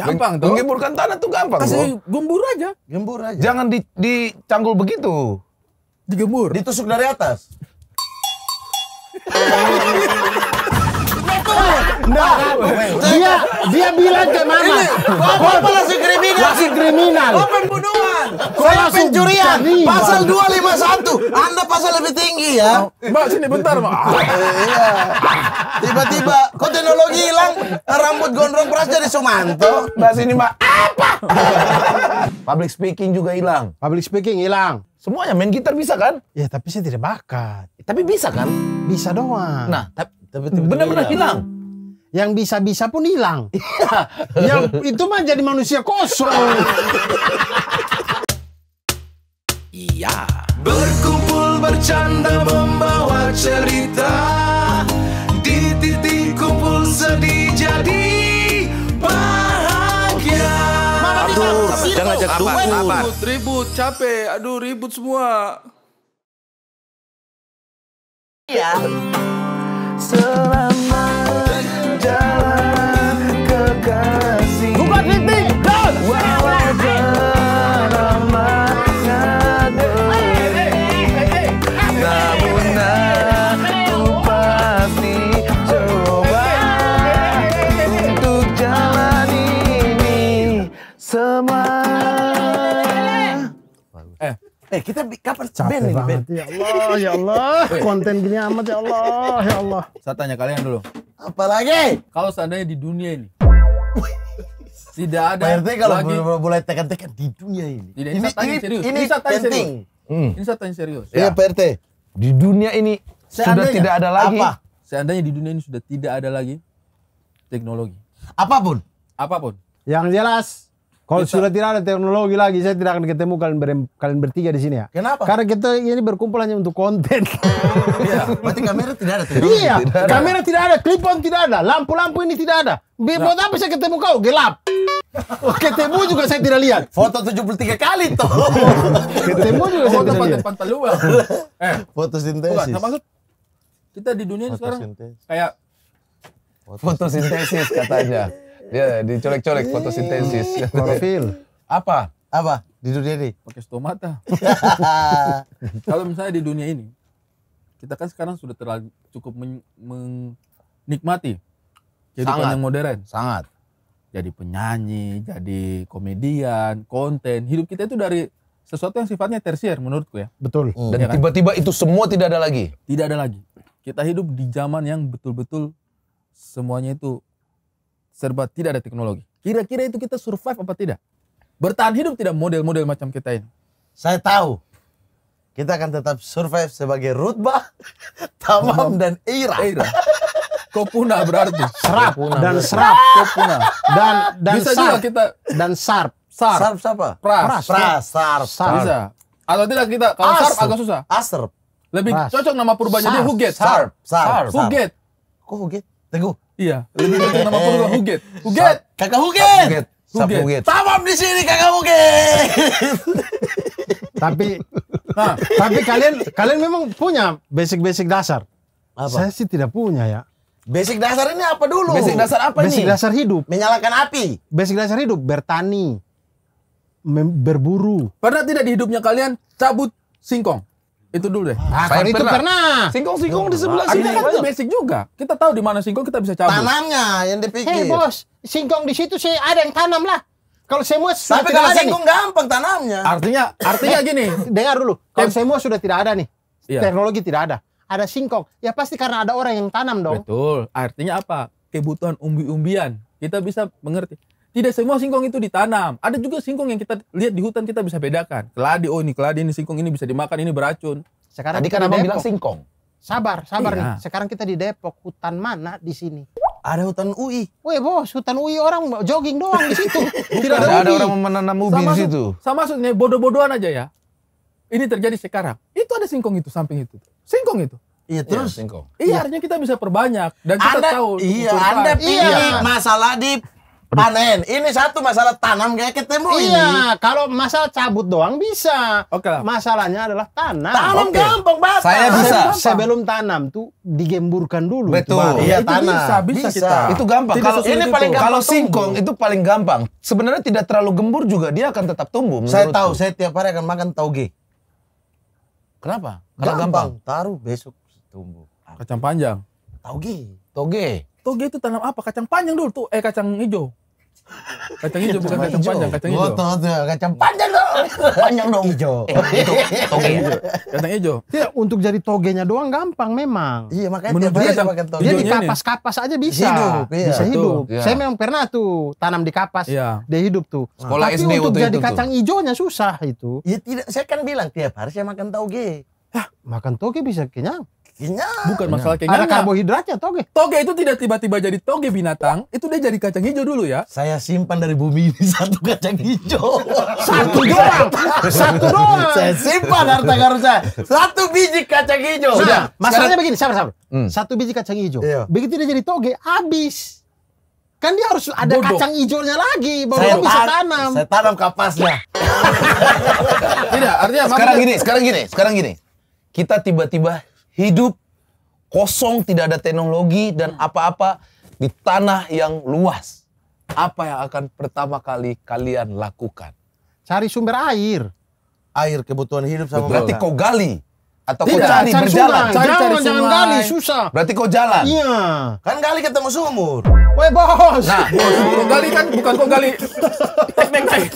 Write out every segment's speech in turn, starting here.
Gampang tuh. Menggemburkan tanah tuh gampang. Kasih gembur aja. Gembur aja. Jangan di, dicanggul begitu. Digembur. Ditusuk dari atas. Nah, dia dia bilang ke mama. Bapak si kriminal. Langsung kriminal. Kau pembunuhan. Saya pencurian. Pasal 251. Anda pasal lebih tinggi ya. Mbak sini bentar, Mbak. Eh, iya. Tiba-tiba kok teknologi hilang, rambut gondrong keras jadi Sumanto. Mbak sini, Mbak. Apa? Public speaking juga hilang. Public speaking hilang. Semuanya main gitar bisa kan? Ya, tapi saya tidak bakat. Tapi bisa kan? Bisa doang. Nah, tapi Hmm, benar-benar hilang. Yang bisa-bisa pun hilang. Iya. yang itu mah jadi manusia kosong. iya. Berkumpul bercanda membawa cerita di titik kumpul sedih jadi bahagia. Aduh, jangan ajak dulu. Ribut, ribut, capek. Aduh, ribut semua. Iya selama dalam Eh kita kapan band ini band? Ya Allah, ya Allah. Konten gini amat ya Allah, ya Allah. Saya tanya kalian dulu. Apalagi? Kalau seandainya di dunia ini tidak ada Pak RT kalau lagi, boleh tekan-tekan di dunia ini. Tidak, ini, ini, tanya serius. Ini, ini saya tanya penting. serius. Hmm. Ini saya tanya serius. Iya ya, Pak RT. Di dunia ini seandainya, sudah tidak ada lagi. Apa? Seandainya di dunia ini sudah tidak ada lagi teknologi. Apapun. Apapun. Yang jelas kalau sudah tidak ada teknologi lagi, saya tidak akan ketemu kalian ber, kalian bertiga di sini ya. Kenapa? Karena kita ini berkumpul hanya untuk konten. Iya, berarti kamera tidak ada. Tidak Iya, tidak kamera tidak ada, clip tidak ada, lampu-lampu ini tidak ada. Buat nah. apa saya ketemu kau? Gelap. Ketemu juga saya tidak lihat. Foto 73 kali tuh. ketemu juga saya Foto tidak lihat. Eh, Foto pantai Eh, fotosintesis. Bukan, maksud? kita di dunia ini sekarang kayak Foto sintesis katanya. Ya, dicolek-colek fotosintesis. Iya, klorofil. Apa? Apa? Di dunia ini? Pakai stomata. Kalau misalnya di dunia ini, kita kan sekarang sudah terlalu cukup men menikmati kehidupan sangat, yang modern. Sangat. Jadi penyanyi, jadi komedian, konten. Hidup kita itu dari sesuatu yang sifatnya tersier menurutku ya. Betul. Hmm. Dan iya kan? tiba-tiba ya kan? itu semua tidak ada lagi. Tidak ada lagi. Kita hidup di zaman yang betul-betul semuanya itu serba tidak ada teknologi. Kira-kira itu kita survive apa tidak? Bertahan hidup tidak model-model macam kita ini? Saya tahu. Kita akan tetap survive sebagai Rutbah, Tamam, dan Ira. Ira. Kopuna berarti. Serap Kopuna dan serap. Kopuna. Dan dan Bisa sarp. juga kita dan sarp. Sarp. Sarp siapa? Pras. Pras. Pras. Sarp. sarp. Bisa. Atau tidak kita kalau sarp agak susah. Asrp. Lebih Pras. cocok nama purbanya dia Huget. Sarp. Sarp. sarp. Huget. Kok Huget? Teguh. Iya, lebih penting nama purba Huget. Huget. Kakak Huget. Huget. Huget. Tamam di sini Kakak Huget. tapi nah. tapi kalian kalian memang punya basic-basic dasar. Apa? Saya sih tidak punya ya. Basic dasar ini apa dulu? Basic dasar apa Basic Basic dasar hidup. Menyalakan api. Basic dasar hidup bertani. Berburu. Pernah tidak di hidupnya kalian cabut singkong? itu dulu deh. Ah, saya itu pernah. pernah. Singkong-singkong di sebelah ah, sini kan itu basic juga. Kita tahu di mana singkong kita bisa cabut. Tanamnya yang dipikir. Hei bos, singkong di situ sih ada yang tanam lah. Kalau semua sudah Tapi tidak kalau ada singkong nih. gampang tanamnya. Artinya artinya eh, gini. Dengar dulu. Kalau semua sudah tidak ada nih. Iya. Teknologi tidak ada. Ada singkong. Ya pasti karena ada orang yang tanam dong. Betul. Artinya apa? Kebutuhan umbi-umbian. Kita bisa mengerti tidak semua singkong itu ditanam. Ada juga singkong yang kita lihat di hutan kita bisa bedakan. Keladi, oh ini keladi, ini singkong, ini bisa dimakan, ini beracun. Sekarang Tadi kan abang bilang singkong. Sabar, sabar iya. nih. Sekarang kita di Depok, hutan mana di sini? Ada hutan UI. Woi bos, hutan UI orang jogging doang di situ. Tidak ada, ada orang menanam ubi di situ. Sama maksudnya bodoh-bodohan aja ya. Ini terjadi sekarang. Itu ada singkong itu samping itu. Singkong itu. Iya, iya terus. singkong. Iya, iya, artinya kita bisa perbanyak dan kita tahu. Iya, Anda pilih iya. masalah di panen. Ini satu masalah tanam kayak ketemu iya, ini. Iya, kalau masalah cabut doang bisa. Oke. Okay. Masalahnya adalah tanam. Tanam okay. gampang banget. Saya bisa. Saya belum tanam tuh digemburkan dulu. Betul. Iya, tanam. Bisa, bisa, bisa. Kita. Itu gampang. kalau ini itu. paling gampang. Kalau singkong itu paling gampang. Sebenarnya tidak terlalu gembur juga dia akan tetap tumbuh. Saya tahu, saya tiap hari akan makan tauge. Kenapa? Karena gampang. gampang. Taruh besok tumbuh. Kacang panjang. Tauge. tauge Toge itu tanam apa? Kacang panjang dulu tuh, eh kacang hijau. Kacang hijau bukan kacang panjang, kacang hijau. Betul, betul. Kacang panjang dong. Panjang dong. Hijau. Eh, toge hijau. Kacang hijau. Ya, untuk jadi togenya doang gampang memang. Iya, makanya dia, pakai toge. Dia di kapas-kapas aja bisa. Hidup, iya. Bisa hidup. Iya. Saya memang pernah tuh tanam di kapas. Iya. Dia hidup tuh. Ah. Sekolah Tapi SD untuk jadi kacang hijaunya susah itu. Iya, tidak. Saya kan bilang tiap hari saya makan toge. Hah, makan toge bisa kenyang. Iya. Bukan iya. masalah keinginan. Ada karbohidratnya toge. Toge itu tidak tiba-tiba jadi toge binatang, itu dia jadi kacang hijau dulu ya. Saya simpan dari bumi ini satu kacang hijau. satu doang. satu doang. Saya simpan harta karun saya. Satu biji kacang hijau. Nah, masalahnya begini, sabar sabar. Hmm. Satu biji kacang hijau. Iya. Begitu dia jadi toge, habis. Kan dia harus ada Bodo. kacang hijaunya lagi baru saya bisa tanam. Saya tanam kapasnya. Tidak, artinya sekarang gini, sekarang gini, sekarang gini. Kita tiba-tiba hidup kosong, tidak ada teknologi dan hmm. apa-apa di tanah yang luas. Apa yang akan pertama kali kalian lakukan? Cari sumber air. Air kebutuhan hidup sama Betul. Berarti kau gali atau Tidak, kau cari, cari berjalan. Sungai. Cari, jangan, cari jangan sungai. gali, susah. Berarti kau jalan. Iya. Kan gali ketemu sumur. Woi bos. Nah, bos, gali kan bukan kau gali. Naik naik naik.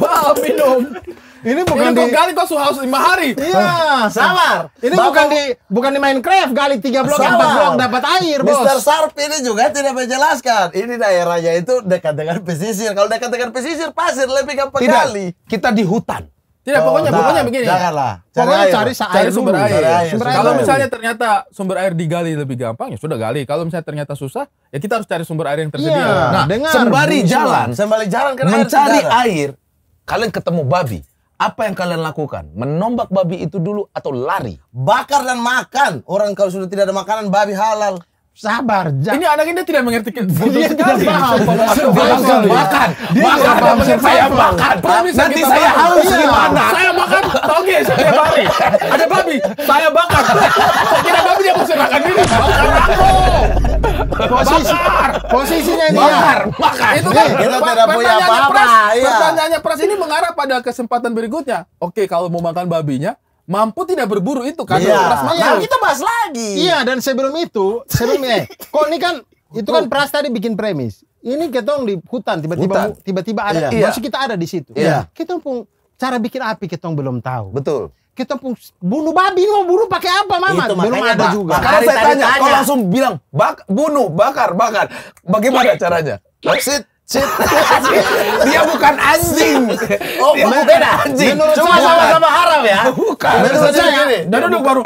Bal minum. Ini bukan ini di... kok gali kok suhu lima hari. Iya, sabar. Ini Bapak... bukan di bukan di Minecraft gali tiga blok empat blok dapat air, bos. Mister Sarp ini juga tidak menjelaskan. Ini daerahnya itu dekat dengan pesisir. Kalau dekat dengan pesisir pasir lebih gampang tidak. gali. Kita di hutan. Tidak, oh, pokoknya nah, pokoknya begini. Janganlah. Cari pokoknya air. cari, cari sumber air. air. Sumber air. Kalau misalnya ternyata sumber air digali lebih gampang ya sudah gali. Kalau misalnya ternyata susah, ya kita harus cari sumber air yang tersedia. Ya, nah, dengar, sembari jalan, sembari jalan karena mencari air kalian ketemu babi. Apa yang kalian lakukan? Menombak babi itu dulu atau lari? Bakar dan makan. Orang kalau sudah tidak ada makanan, babi halal. Sabar, Jack. Ini anak ini tidak mengerti dia tidak paham. Makan, makan, dia makan, makan, saya makan. Nanti saya haus iya. gimana? Saya makan toge saya hari. Ada babi, saya bakar. Kalau tidak babi dia makan diri. Bakar aku. Posisi, posisinya ini ya. bakar, bakar. Itu kan kita tidak punya apa-apa. Iya. Pertanyaannya pres ini mengarah pada kesempatan berikutnya. Oke, kalau mau makan babinya, mampu tidak berburu itu kan yeah. prasmanan. Nah, kita bahas lagi. Iya, dan sebelum itu, sebelum eh, kok ini kan itu kan Pras tadi bikin premis. Ini ketong di hutan tiba-tiba tiba-tiba ada. Iya. Masih iya. kita ada di situ. Iya. Kita pun cara bikin api ketong belum tahu. Betul. Kita pun bunuh babi mau bunuh pakai apa Mama? Itu, belum ada ba- juga. Karena saya tanya, tanya. kau langsung bilang bak bunuh, bakar, bakar. Bagaimana caranya? That's Cit. Dia bukan anjing. Oh, Dia bukan beda. Anjing. Cuma sama-sama haram ya. Bukan. Menurut saya ya. Dan duduk baru.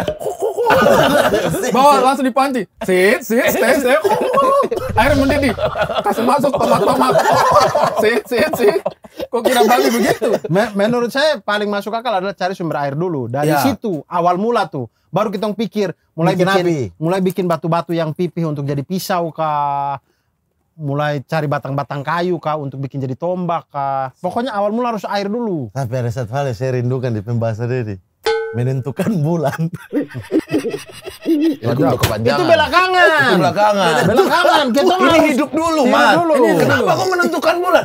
Bawa langsung di panti. Sit, sit, stay, stay. Air mendidih. Kasih masuk tomat-tomat. Sit, sit, sit. Kok kira babi begitu? Menurut saya paling masuk akal adalah cari sumber air dulu. Dari ya. situ awal mula tuh baru kita pikir mulai bikin, bikin mulai bikin batu-batu yang pipih untuk jadi pisau kah mulai cari batang-batang kayu kah untuk bikin jadi tombak kah. Pokoknya awal mula harus air dulu. Tapi ada satu hal yang saya rindukan di pembahasan ini. Menentukan bulan. itu kepanjangan. Itu belakangan. Itu belakangan. Belakangan. Kita ini hidup dulu, Mas. Dulu. Kenapa kau menentukan bulan?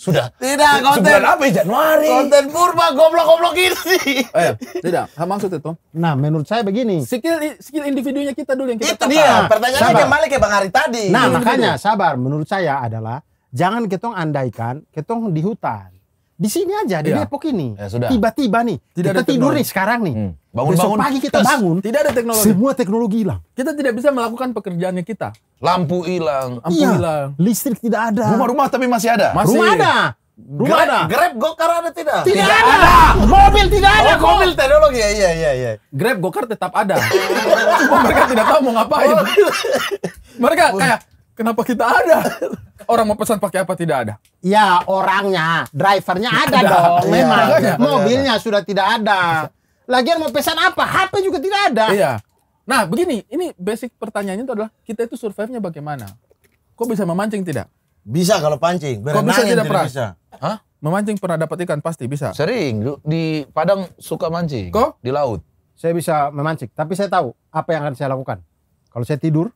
Sudah. Tidak, konten. Sebulan apa ya? Januari. Konten purba goblok-goblok ini. Oh, iya. Tidak, maksud itu. Nah, menurut saya begini. Skill skill individunya kita dulu yang kita Itu dia, pertanyaannya kayak kembali ke Bang Ari tadi. Nah, makanya sabar menurut saya adalah jangan ketong andaikan ketong di hutan di sini aja di iya. Depok ini. Ya, sudah. Tiba-tiba nih tidak kita tidur nih sekarang nih. Hmm. Bangun, Besok bangun. pagi kita bangun. Tidak ada teknologi. Semua teknologi hilang. Kita tidak bisa melakukan pekerjaannya kita. Lampu hilang. Lampu iya. hilang. Listrik tidak ada. Rumah-rumah tapi masih ada. Masih. Rumah ada. Rumah ada. Grab Gokar ada tidak? Tidak, tidak ada. ada. Mobil tidak ada. Oh, mobil teknologi ya iya iya iya. Grab Gokar tetap ada. Cuma oh, mereka tidak tahu mau ngapain. Oh, mereka kayak Kenapa kita ada? Orang mau pesan pakai apa tidak ada? Ya orangnya, drivernya ada dong. Iya, memang iya, iya. mobilnya iya. sudah tidak ada. Lagian mau pesan apa? HP juga tidak ada. Iya. Nah begini, ini basic pertanyaannya itu adalah kita itu survive-nya bagaimana? Kok bisa memancing tidak? Bisa kalau pancing. Kok bisa tidak, pernah? bisa? Hah? Memancing pernah dapat ikan pasti bisa. Sering di Padang suka mancing. Kok? Di laut. Saya bisa memancing, tapi saya tahu apa yang akan saya lakukan. Kalau saya tidur,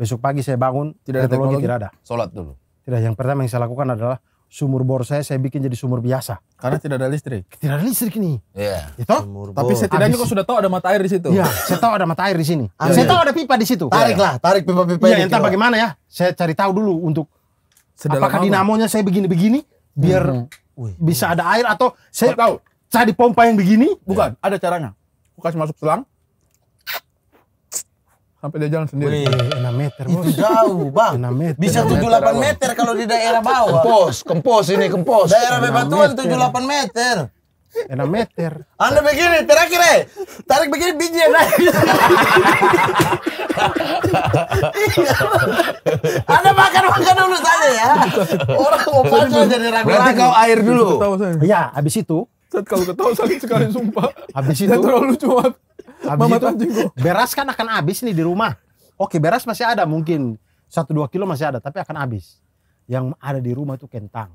Besok pagi saya bangun, tidak teknologi, teknologi tidak ada. Sholat dulu. Tidak, yang pertama yang saya lakukan adalah sumur bor saya saya bikin jadi sumur biasa. Karena tidak ada listrik. Tidak ada listrik ini. Iya. Yeah. Itu. Tapi setidaknya tidak kok sudah tahu ada mata air di situ. Iya, saya tahu ada mata air di sini. ya, Saya tahu ada pipa di situ. Tariklah, tarik pipa-pipa Iya, entah bagaimana ya. Saya cari tahu dulu untuk Sedalam apakah apa? dinamonya saya begini-begini biar -hmm. bisa ada air atau saya tahu cari pompa yang begini? Bukan, ya. ada caranya. Bukan masuk selang, sampai dia jalan sendiri. Wih, 6 meter bos. Itu jauh bang. 6 meter. Bisa tujuh, meter, meter kalau di daerah bawah. Kempos, kempos ini kempos. Daerah bebatuan delapan meter. Enam meter. Anda begini, terakhir eh. Tarik begini biji naik. Anda makan-makan dulu saja ya. Orang mau pasang jadi ragu-ragu. Berarti kau air dulu. Iya, habis itu. Saat kalau ketahuan sakit sekali sumpah. Habis itu. terlalu cuat. Habis Mama itu tinggu. beras kan akan habis nih di rumah. Oke beras masih ada mungkin satu dua kilo masih ada tapi akan habis. Yang ada di rumah itu kentang.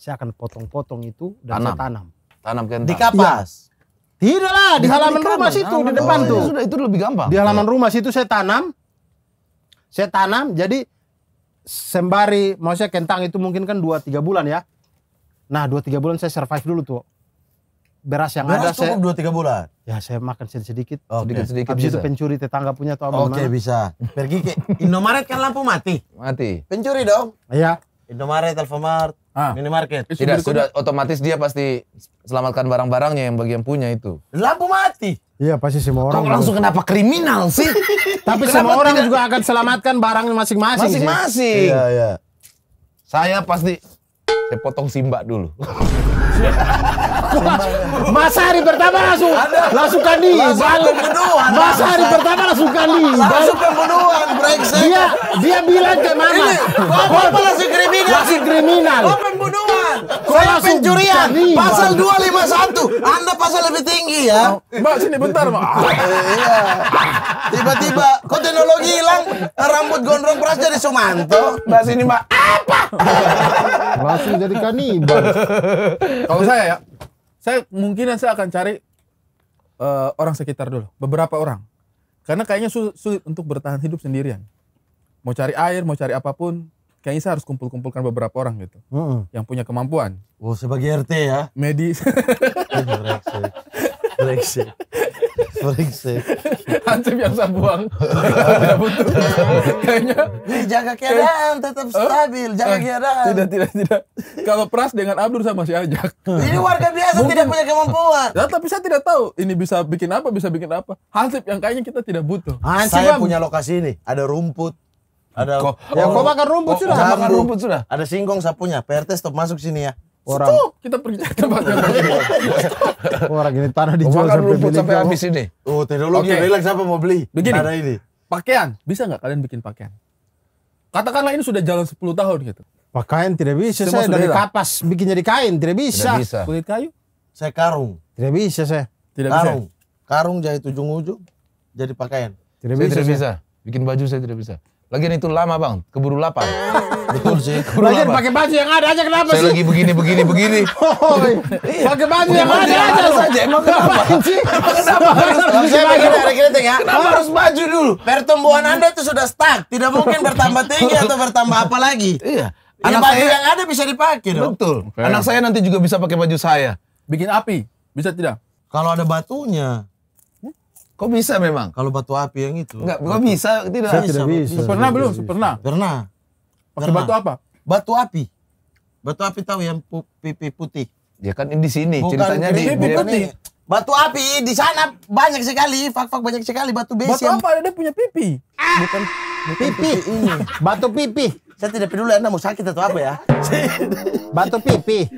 Saya akan potong-potong itu dan tanam. saya tanam. Tanam kentang. Di kapas. Ya. Tidak lah di, di halaman di rumah kanan, situ di oh, depan oh, tuh. Ya, sudah itu lebih gampang. Di halaman ya. rumah situ saya tanam. Saya tanam jadi sembari maksudnya kentang itu mungkin kan dua tiga bulan ya. Nah, dua tiga bulan saya survive dulu tuh beras yang beras ada cukup saya dua tiga bulan ya saya makan sedikit sedikit okay. sedikit sedikit abis bisa. itu pencuri tetangga punya tuh oke okay, bisa pergi ke Indomaret kan lampu mati mati pencuri dong iya Indomaret Alfamart ah. minimarket tidak sudah kan? otomatis dia pasti selamatkan barang-barangnya yang bagian punya itu lampu mati Iya pasti semua orang. Kok langsung kenapa kriminal sih? Tapi kenapa semua orang tidak? juga akan selamatkan barang masing-masing. Masing-masing. Iya, iya. Saya pasti saya potong Simba dulu. Mas hari pertama langsung langsung kali balik. Mas hari pertama langsung kandi. langsung pembunuhan brengsek. Dia dia bilang ke mama. Kau langsung kriminal. Langsung kriminal. Kau pembunuhan. Kau langsung pencurian. Kan pasal 251. Anda pasal lebih tinggi ya. Mbak sini bentar, Mbak. Eh, iya. Tiba-tiba kok teknologi hilang, rambut gondrong keras jadi Sumanto. Mbak sini, Mbak. Apa? Langsung jadi kanibal. Kalau saya ya, saya mungkinan saya akan cari uh, orang sekitar dulu, beberapa orang. Karena kayaknya sulit, sulit untuk bertahan hidup sendirian. Mau cari air, mau cari apapun, kayaknya saya harus kumpul-kumpulkan beberapa orang gitu. -hmm. Yang punya kemampuan. Oh, sebagai RT ya. Medis. Iya, Brengsek. Brengsek. Ya. Ya. Hansip yang saya buang. tidak butuh. Kayaknya. Jaga keadaan tetap stabil. Jaga eh, keadaan. Tidak, tidak, tidak. Kalau Pras dengan Abdul saya masih Ajak. Ini warga biasa Mungkin. tidak punya kemampuan. Ya, tapi saya tidak tahu ini bisa bikin apa, bisa bikin apa. Hansip yang kayaknya kita tidak butuh. Hansip saya punya lokasi ini. Ada rumput. Ada. Kok, ya, oh, kau makan rumput oh, sudah. makan rumput sudah. Ada singkong saya punya. PRT stop masuk sini ya orang Stop, kita pergi ke tempat yang orang ini tanah dijual Makan sampai rumput sampai habis ini oh teknologi okay. relax siapa mau beli begini tanah ini pakaian bisa nggak kalian bikin pakaian katakanlah ini sudah jalan 10 tahun gitu pakaian tidak bisa Semua saya dari kapas bikin jadi kain tidak bisa. tidak bisa kulit kayu saya karung tidak bisa saya tidak karung bisa. karung jahit ujung-ujung jadi pakaian tidak saya bisa tidak saya. bisa bikin baju saya tidak bisa Lagian itu lama bang, keburu lapar. Betul sih. Keburu Lagian pakai baju yang ada aja kenapa Saya sih? Saya lagi begini begini begini. Oh, iya. Pakai baju yang ada aja saja. Emang kenapa? Emang kenapa? Saya lagi dari kita ya. Kenapa harus baju dulu? Pertumbuhan anda itu sudah stuck. Tidak mungkin bertambah tinggi atau bertambah apa lagi. Iya. Anak baju yang ada bisa dipakai dong. Betul. Anak saya nanti juga bisa pakai baju saya. Bikin api, bisa tidak? Kalau ada batunya. Kok bisa memang? Kalau batu api yang itu. Enggak, kok bisa? Tidak. Saya tidak bisa. Pernah belum? Pernah. Pernah. Pakai batu apa? Batu api. Batu api tahu yang pipi putih. Ya kan ini di sini Bukan ceritanya di pipi putih. Batu api di sana banyak sekali, fak-fak banyak sekali batu besi. Batu yang... Dia punya pipi. Bukan pipi ini. Batu pipi. Saya tidak peduli Anda mau sakit atau apa ya. batu pipi.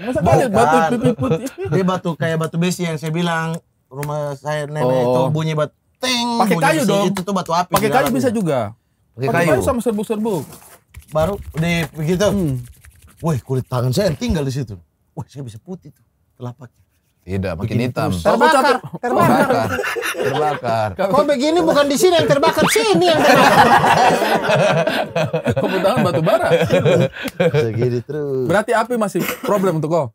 Masa batu pipi putih. Dia batu kayak batu besi yang saya bilang rumah saya nenek oh. itu bunyi bat teng. Pakai kayu dong. Itu tuh batu api. Pakai kayu bisa juga. Pakai kayu. kayu sama serbuk-serbuk. Baru di begitu. Hmm. wah kulit tangan saya yang tinggal di situ. Wah, saya bisa putih tuh telapak Tidak, makin begini hitam. Terbakar, terbakar. Terbakar. terbakar. Kok begini bukan di sini yang terbakar, sini yang terbakar. Kebutuhan batu bara. Segini terus. Berarti api masih problem untuk kau?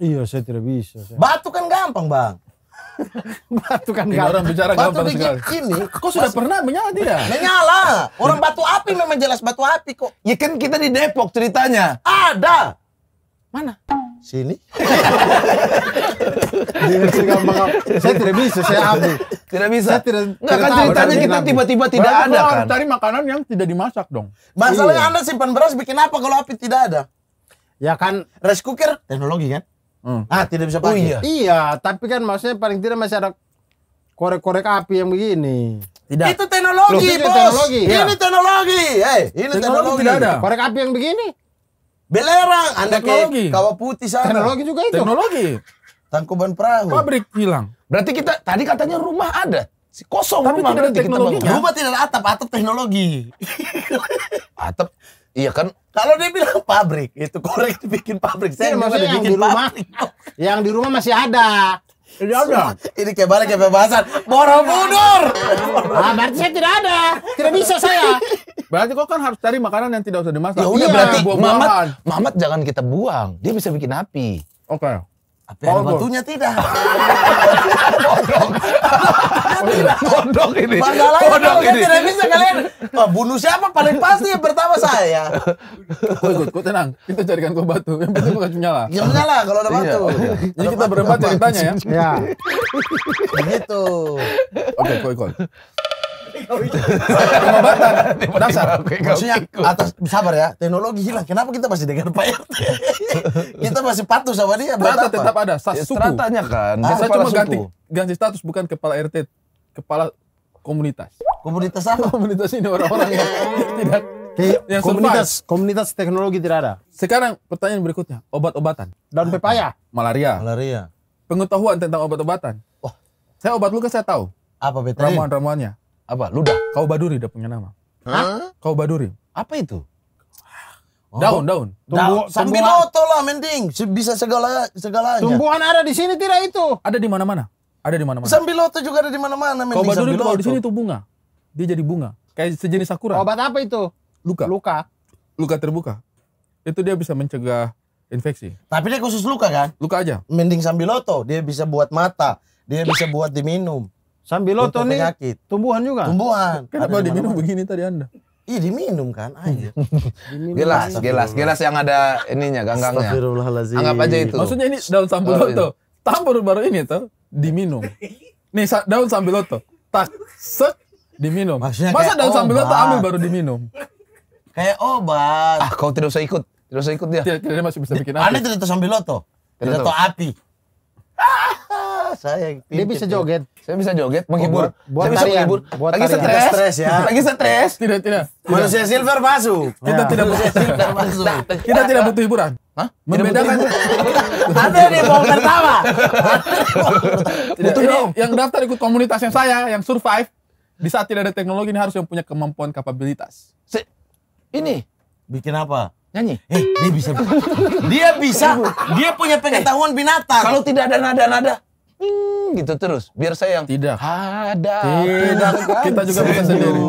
Iya, saya tidak bisa. Saya. Batu kan gampang, Bang. batu kan Ini orang bicara batu gampang sekali. Ini kok sudah Mas, pernah menyala tidak? Menyala. Orang batu api memang jelas batu api kok. Ya kan kita di Depok ceritanya. Ada. Mana? Sini. saya tidak bisa, saya abu. Tidak bisa. Saya tidak, Nggak kan ceritanya kita tiba-tiba tidak ada kan. Cari makanan yang tidak dimasak dong. Masalahnya iya. Anda simpan beras bikin apa kalau api tidak ada? Ya kan rice cooker teknologi kan? Hmm. Ah, tidak bisa oh, pakai. Oh, iya. iya, tapi kan maksudnya paling tidak masih ada korek-korek api yang begini. Tidak. Itu teknologi, Loh, Bos. Teknologi. Ini iya. teknologi. Hey, eh, ini teknologi. teknologi. Tidak ada. Korek api yang begini. Belerang, Anda teknologi. kawa putih sana. Teknologi juga itu. Teknologi. Tangkuban perahu. Pabrik hilang. Berarti kita tadi katanya rumah ada. si Kosong Tapi rumah. Tapi tidak ada Rumah tidak ada atap, atap teknologi. atap Iya kan? Kalau dia bilang pabrik, itu korek dibikin pabrik. Saya masih iya, maksudnya yang di rumah, pabrik. yang di rumah masih ada. Ini ada. Ini kayak balik ke pembahasan. Borobudur. Ah, berarti saya tidak ada. Tidak bisa saya. Berarti kok kan harus cari makanan yang tidak usah dimasak. Ya udah iya. berarti Mamat, Mamat jangan kita buang. Dia bisa bikin api. Oke. Okay. Apa ada batunya tidak? Bodong. tidak. Bodong ini. Banggalan Bodong Tidak bisa kalian. Oh, bunuh siapa paling pasti yang pertama saya. Kau ikut, kau tenang. Kita carikan kau batu. Yang penting bukan kasih nyala. Ya nyala kalau ada iya. batu. Jadi kita berempat ceritanya ya. Iya. Begitu. Oke, kau ikut pengobatan dasar maksudnya atas sabar ya teknologi hilang kenapa kita masih dengar Pak RT kita masih patuh sama dia strata tetap ada ya, sas stratanya kan ah, cuma ganti ganti status bukan kepala RT kepala komunitas komunitas apa komunitas ini orang-orang yang tidak yang komunitas komunitas teknologi tidak ada. Sekarang pertanyaan berikutnya, obat-obatan. Daun pepaya. Malaria. Malaria. Pengetahuan tentang obat-obatan. Wah, saya obat luka saya tahu. Apa betul? Ramuan-ramuannya. Apa? Ludah. Kau Baduri udah punya nama. Hah? Kau Baduri. Apa itu? Oh. Daun, daun. Tumbuh, daun. Sambil auto lah mending. Bisa segala segalanya. Tumbuhan ada di sini tidak itu? Ada di mana-mana. Ada di mana-mana. Sambil auto juga ada di mana-mana mending. Kau Baduri kalau di sini itu bunga. Dia jadi bunga. Kayak sejenis sakura. Obat apa itu? Luka. Luka. Luka terbuka. Itu dia bisa mencegah infeksi. Tapi dia khusus luka kan? Luka aja. Mending sambil auto. Dia bisa buat mata. Dia bisa buat diminum. Sambiloto nih penyakit. tumbuhan juga. Tumbuhan. Kenapa ada diminum begini tadi Anda? Kan, iya diminum kan air. gelas, gelas, gelas yang ada ininya ganggangnya. Anggap aja itu. Maksudnya ini daun sambiloto. Oh, iya. Tambur baru ini tuh diminum. Nih daun sambiloto. Tak set diminum. Maksudnya Masa daun sambiloto ambil baru diminum. Kayak obat. Ah, kau tidak usah ikut. Tidak usah ikut dia. Tidak, tidak masih bisa bikin api. Anda tidak tahu sambiloto. Tidak, tidak tahu api. Ah, saya pinter. dia bisa joget saya bisa joget menghibur oh, buat, buat saya bisa menghibur buat lagi stres stres ya lagi stres tidak tidak manusia silver masuk kita ya. tidak butuh silver masuk kita tidak butuh hiburan Hah? Membedakan. Ada di mau pertama. Butuh dong. Yang daftar ikut komunitas yang saya, yang survive di saat tidak ada teknologi ini harus yang punya kemampuan kapabilitas. Se ini bikin apa? Nyanyi. Eh, dia bisa. dia bisa. Dia punya pengetahuan binatang. Kalau tidak ada nada-nada, hmm, gitu terus. Biar saya yang tidak. Ada. Tidak. Kita juga bisa sendiri.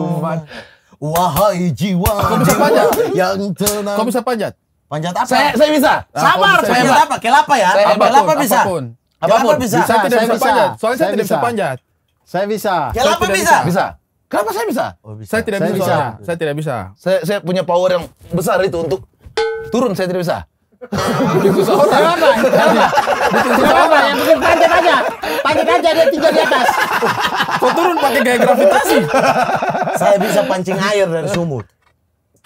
Wahai jiwa. Kamu bisa panjat. Yang tenang. Kamu bisa panjat. Panjat apa? Saya, saya bisa. Nah, Sabar. Saya panjat apa? Kelapa ya. Saya apapun, kelapa bisa. Apapun. Apapun. Kelapa bisa. Saya tidak bisa, panjat. Soalnya saya, saya tidak bisa panjat. Saya bisa. Kelapa bisa. Bisa. Kenapa saya bisa? Oh, bisa. Saya tidak saya bisa. bisa. Saya tidak bisa. Saya, saya punya power yang besar itu untuk turun saya tidak bisa ditusuk orang ditusuk orang yang bikin panjat aja panjat aja dia tiga di atas kok turun pakai gaya gravitasi saya bisa pancing air dari sumur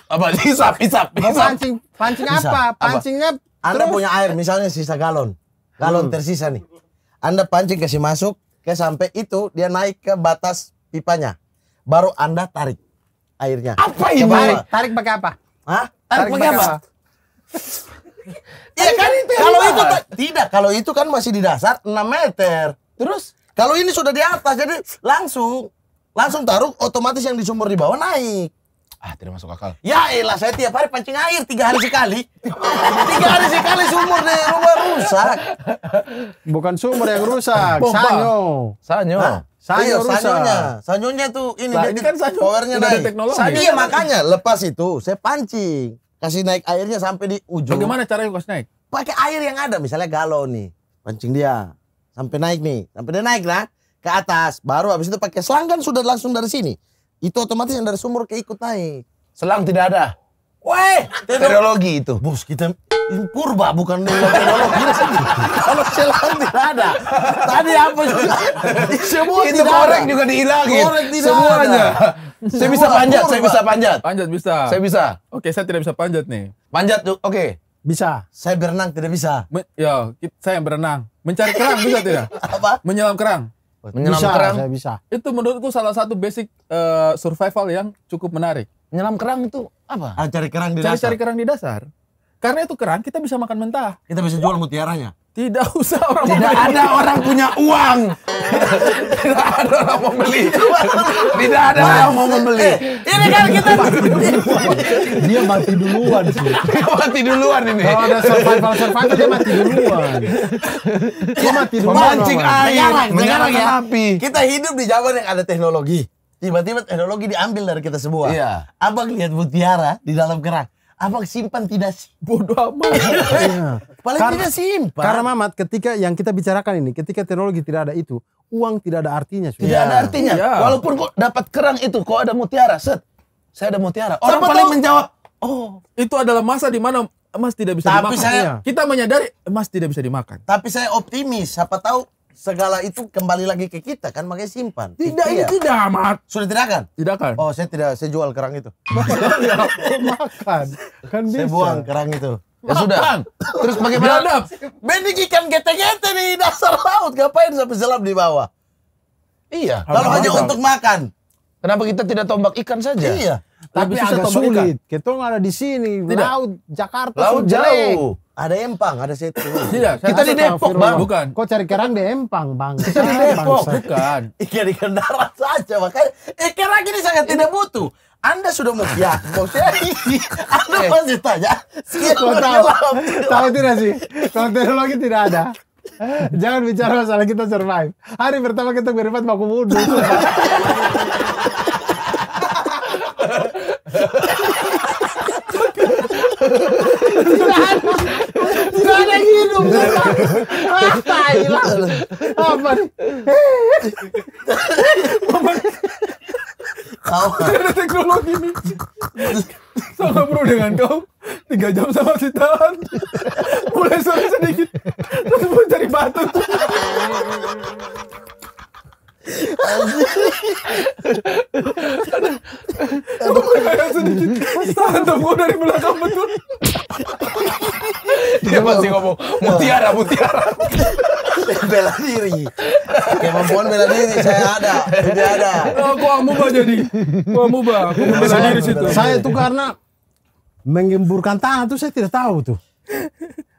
apa bisa, bisa, bisa. pancing pancing apa pancingnya anda punya air misalnya sisa galon galon hmm. tersisa nih anda pancing kasih masuk ke sampai itu dia naik ke batas pipanya baru anda tarik airnya apa ini tarik pakai apa Hah? Eh, Tarik pakai apa? Iya kan itu kalau itu tidak kalau itu kan masih di dasar 6 meter. Terus kalau ini sudah di atas jadi langsung langsung taruh otomatis yang di sumur di bawah naik. Ah, tidak masuk akal. Ya elah, saya tiap hari pancing air tiga hari sekali. tiga hari sekali sumur di rumah rusak. Bukan sumur yang rusak, Bomba. sanyo. Sanyo. Hah? Sanyo, iya, Sanyonya. Sanyonya tuh ini. Nah, ini kan Sanyo. Powernya udah ada teknologi. Sanyo iya ya makanya lepas itu saya pancing. Kasih naik airnya sampai di ujung. Bagaimana caranya kasih naik? Pakai air yang ada. Misalnya galon nih. Pancing dia. Sampai naik nih. Sampai dia naik lah. Ke atas. Baru habis itu pakai selang kan sudah langsung dari sini. Itu otomatis yang dari sumur keikut naik. Selang tidak ada? Weh, teknologi itu. Bos, kita kurba bukan teknologi. Kalau selam tidak ada. Tadi apa sih? Semua itu tidak korek juga dihilangin. Korek Semuanya. Saya bisa panjat, saya bisa panjat. Panjat bisa. Saya bisa. Oke, saya tidak bisa panjat nih. Panjat tuh, oke. Bisa. Saya berenang tidak bisa. Men ya, saya yang berenang. Mencari kerang bisa tidak? Apa? Menyelam kerang. Menyelam kerang. Saya bisa. Itu menurutku salah satu basic eh, survival yang cukup menarik. Nyelam kerang itu apa? Ah, cari kerang di cari, dasar. Cari kerang di dasar. Karena itu kerang kita bisa makan mentah. Kita bisa jual mutiaranya. Tidak usah orang Tidak membeli. ada orang punya uang. Tidak ada orang mau beli. Tidak ada Mas. orang mau membeli. Eh, ini kan kita dia mati duluan sih. Dia mati duluan ini. Kalau ada survival survival dia mati duluan. Dia mati duluan. Mancing air, menyerang, api. Kita hidup di zaman yang ada teknologi tiba-tiba teknologi diambil dari kita semua. Iya. Abang lihat mutiara di dalam kerang. Abang simpan tidak sih? Bodoh amat. Iya. Paling karena, tidak simpan. Karena Mamat ketika yang kita bicarakan ini, ketika teknologi tidak ada itu, uang tidak ada artinya. Sudah. Tidak ya. ada iya. artinya. Ya. Walaupun kok dapat kerang itu, kok ada mutiara, set. Saya ada mutiara. Orang Sampai paling tahu? menjawab, oh itu adalah masa di mana emas tidak bisa tapi dimakan. Tapi saya, iya. kita menyadari emas tidak bisa dimakan. Tapi saya optimis. Siapa tahu segala itu kembali lagi ke kita kan makanya simpan. Tidak, iya. ini tidak amat. Sudah tidak kan? Tidak kan. Oh, saya tidak saya jual kerang itu. Ya makan. Kan bisa. Saya buang kerang itu. Ya sudah. Terus bagaimana? Beradab. benih ikan gete-gete di dasar laut, ngapain sampai selam di bawah? Iya. Kalau hanya untuk makan. Kenapa kita tidak tombak ikan saja? Iya. Tapi agak sulit. Ikan. Kita nggak ada di sini. Tidak. Laut Jakarta laut jauh. jauh. Ada Empang, ada situ. Tidak, kita di Depok, Bang. Bukan. Kok cari kerang di Empang, Bang? Kita di Depok, bukan. Ikan ikan iya, darat saja, makanya ikan eh, lagi ini sangat tidak butuh. Anda sudah mau ya, saya Anda eh. masih tanya. Kau tahu, tahu tidak sih? Kontenologi tidak ada. Jangan bicara masalah kita survive. Hari pertama kita berempat baku mundur. tidak ada hidup. Ah, tai lah. Apa nih? Kau. Ada teknologi nih. Sama bro dengan kau. Tiga jam sama sitaan. Mulai sore sedikit. Terus mau cari batu. Aduh, ada ada sedikit santap gue dari belakang betul dia pasti ngomong mutiara mutiara bela diri kemampuan bela diri saya ada tidak ada oh, aku amuba jadi aku amuba aku bela diri situ saya itu karena menggemburkan tangan tuh saya tidak tahu tuh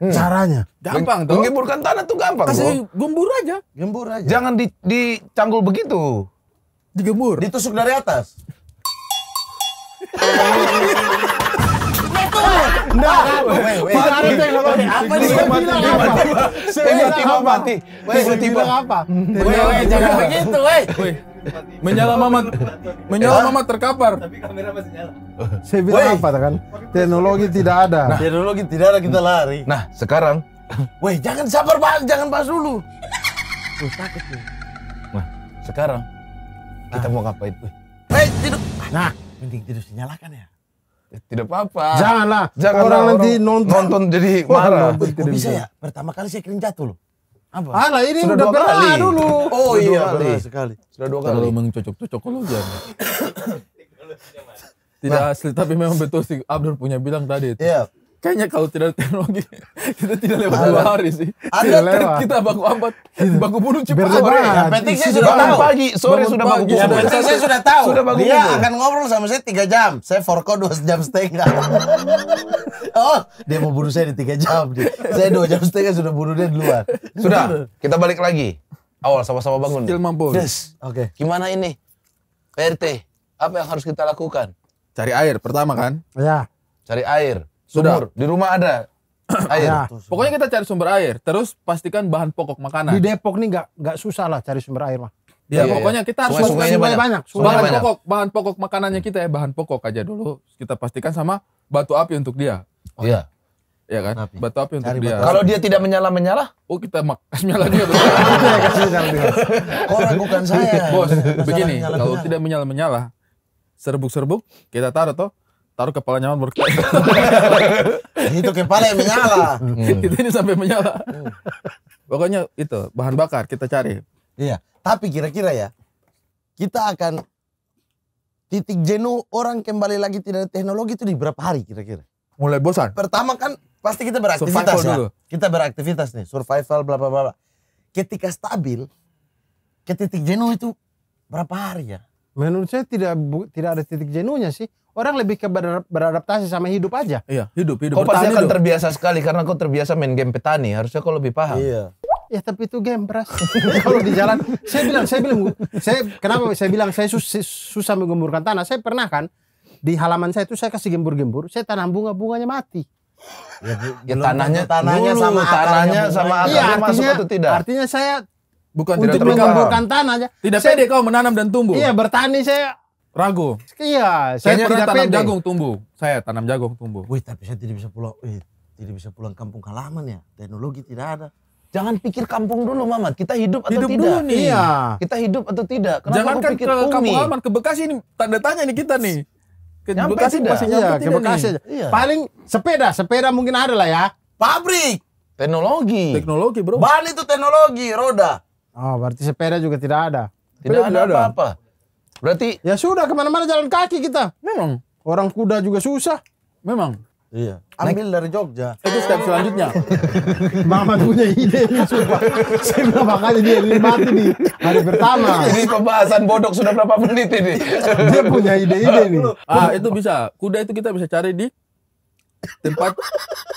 Hmm. Caranya gampang tuh. Menggemburkan tanah tuh gampang. Kasih gembur aja. Gembur aja. Jangan di, dicanggul begitu. Digembur. Ditusuk dari atas. Enggak, tidak ada yang ngomong, Apa nih saya apa? Tiba-tiba mati. Eh, tiba-tiba apa? Jangan begitu, weh. Menyala mamat, menyala eh? mamat terkapar. Tapi kamera masih nyala. Saya bilang apa kan? Teknologi tidak ada. Nah, teknologi tidak ada kita lari. Nah, sekarang, weh jangan sabar bahas, jangan pas dulu. Tuh sakit nih. Nah, sekarang nah. kita mau ngapain? Weh, tidur. Nah, mending tidur dinyalakan ya tidak apa-apa. Janganlah. Jangan orang, orang nanti nonton, nonton jadi marah. Nonton, tidak bisa ya? Pertama kali saya kering jatuh loh. Apa? Alah ini sudah udah dua kali. dulu. Oh iya, dua sekali. Sudah dua kali. Kalau mengcocok-cocok lu jangan. tidak nah. asli tapi memang betul sih Abdul punya bilang tadi itu. Iya. Kayaknya kalau tidak teknologi kita tidak lewat dua hari sih. Ada lewat. kita baku abad, baku bunuh cepat. Berlebihan. penting saya sudah tahu. Pagi, sore sudah baku bunuh. Yang penting saya sudah tahu. Sudah baku Dia akan ngobrol sama saya tiga jam. Saya forko dua jam setengah. oh, dia mau bunuh saya di tiga jam. Dia. Saya dua jam setengah sudah bunuh dia duluan. Sudah, kita balik lagi. Awal sama-sama bangun. still mampu. Yes. Oke. Okay. Gimana ini? PRT, apa yang harus kita lakukan? Cari air pertama kan? Iya. Cari air. Sudah. Sumur. Di rumah ada air. ya. Pokoknya kita cari sumber air, terus pastikan bahan pokok makanan. Di Depok nih nggak nggak susah lah cari sumber air mah. Ya, iya, iya pokoknya iya. kita harus sungai, banyak. banyak. Sungai bahan banyak. pokok, bahan pokok makanannya kita ya, bahan pokok aja dulu kita pastikan sama batu api untuk dia. Oh, iya. Iya kan? Api. Batu api untuk Cari dia. Kalau dia tidak menyala-menyala, oh kita kasih nyala dia. Kok bukan saya? Bos, begini, kalau tidak menyala-menyala, serbuk-serbuk kita taruh toh taruh kepala nyaman baru itu kepala yang menyala hmm. itu ini sampai menyala hmm. pokoknya itu bahan bakar kita cari iya tapi kira-kira ya kita akan titik jenuh orang kembali lagi tidak ada teknologi itu di berapa hari kira-kira mulai bosan pertama kan pasti kita beraktivitas ya dulu. kita beraktivitas nih survival bla bla bla ketika stabil ke titik jenuh itu berapa hari ya menurut saya tidak tidak ada titik jenuhnya sih orang lebih ke beradaptasi sama hidup aja. Iya, hidup, hidup. Kau oh, pasti akan terbiasa sekali karena kau terbiasa main game petani. Harusnya kau lebih paham. Iya. Ya tapi itu game beras. Kalau di jalan, saya bilang, saya bilang, saya kenapa saya bilang saya sus, susah menggemburkan tanah. Saya pernah kan di halaman saya itu saya kasih gembur-gembur, saya tanam bunga bunganya mati. Ya, ya tanahnya, tanahnya dulu, sama tanahnya sama iya, akarnya iya, masuk artinya, atau tidak? Artinya saya Bukan untuk menggemburkan tanahnya. Tidak saya, pede kau menanam dan tumbuh. Iya bertani saya Ragu. Iya, saya, saya pernah tanam pede. jagung tumbuh. Saya tanam jagung tumbuh. Wih, tapi saya tidak bisa pulang. Wih, tidak bisa pulang kampung halaman ya. Teknologi tidak ada. Jangan pikir kampung dulu, Mamat. Kita hidup atau hidup tidak? nih. Iya. iya. Kita hidup atau tidak? Kenapa kan pikir ke umi? kampung halaman, ke Bekasi ini tanda tanya nih kita nih. Ke nyampe Bekasi tidak? masih iya, nyampe iya, tidak ke Bekasi. Iya. Paling sepeda, sepeda mungkin ada lah ya. Pabrik. Teknologi. Teknologi, Bro. Ban itu teknologi, roda. Oh, berarti sepeda juga tidak ada. Tidak, tidak ada apa-apa. Berarti ya sudah kemana-mana jalan kaki kita. Memang. Orang kuda juga susah. Memang. Iya. Ambil dari Jogja. Itu step selanjutnya. Mama punya ide ini sumpah. Saya bilang makanya dia mati di hari pertama. Ini pembahasan bodoh sudah berapa menit ini? dia punya ide-ide nih. Ah, itu bisa. Kuda itu kita bisa cari di tempat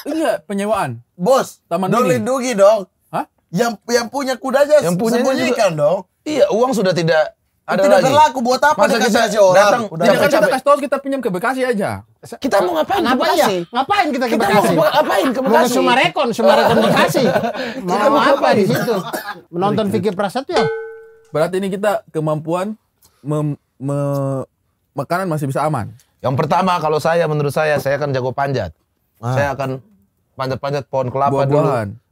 iya penyewaan. Bos, taman dong lindungi dong. Hah? Yang yang punya aja yang punya sembunyikan dong. Iya, uang sudah tidak ada tidak lagi. berlaku buat apa Masa dikasih kasih orang datang, udah tidak kan kita kasih tahu kita pinjam ke Bekasi aja kita mau ngapain ngapain ya ngapain kita ke Bekasi kita mau ngapain ke Bekasi mau Sumarekon rekon Bekasi mau, apa, apa di situ menonton Fikir Prasetyo berarti ini kita kemampuan mem, me, makanan masih bisa aman yang pertama kalau saya menurut saya saya akan jago panjat ah. saya akan panjat-panjat pohon kelapa Buah dulu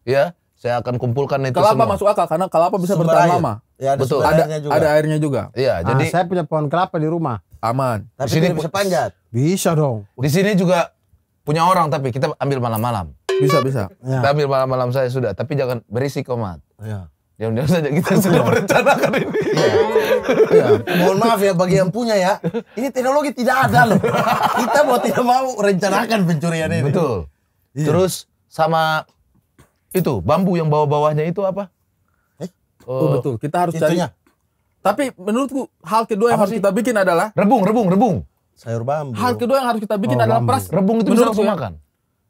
ya saya akan kumpulkan itu kelapa semua. masuk akal karena kelapa bisa bertahan lama Ya, ada Betul. Ada airnya juga. Ada airnya juga. Iya, ah, jadi saya punya pohon kelapa di rumah. Aman. Tapi di sini bisa panjat. Bisa dong. Di sini juga punya orang tapi kita ambil malam-malam. Bisa, bisa. Ya. Kita ambil malam-malam saya sudah, tapi jangan berisiko, Mat. Iya. jangan udah saja kita sudah merencanakan ini. Ya. iya. Mohon maaf ya bagi yang punya ya. Ini teknologi tidak ada loh. Kita mau tidak mau rencanakan pencurian ini. Betul. Iya. Terus sama itu bambu yang bawa bawahnya itu apa? Oh, oh betul. Kita harus itunya. cari. Tapi menurutku hal kedua yang Apa harus sih? kita bikin adalah rebung, rebung, rebung. Sayur bambu. Hal kedua yang harus kita bikin oh, adalah bambu. peras. Rebung itu bisa langsung ya, makan.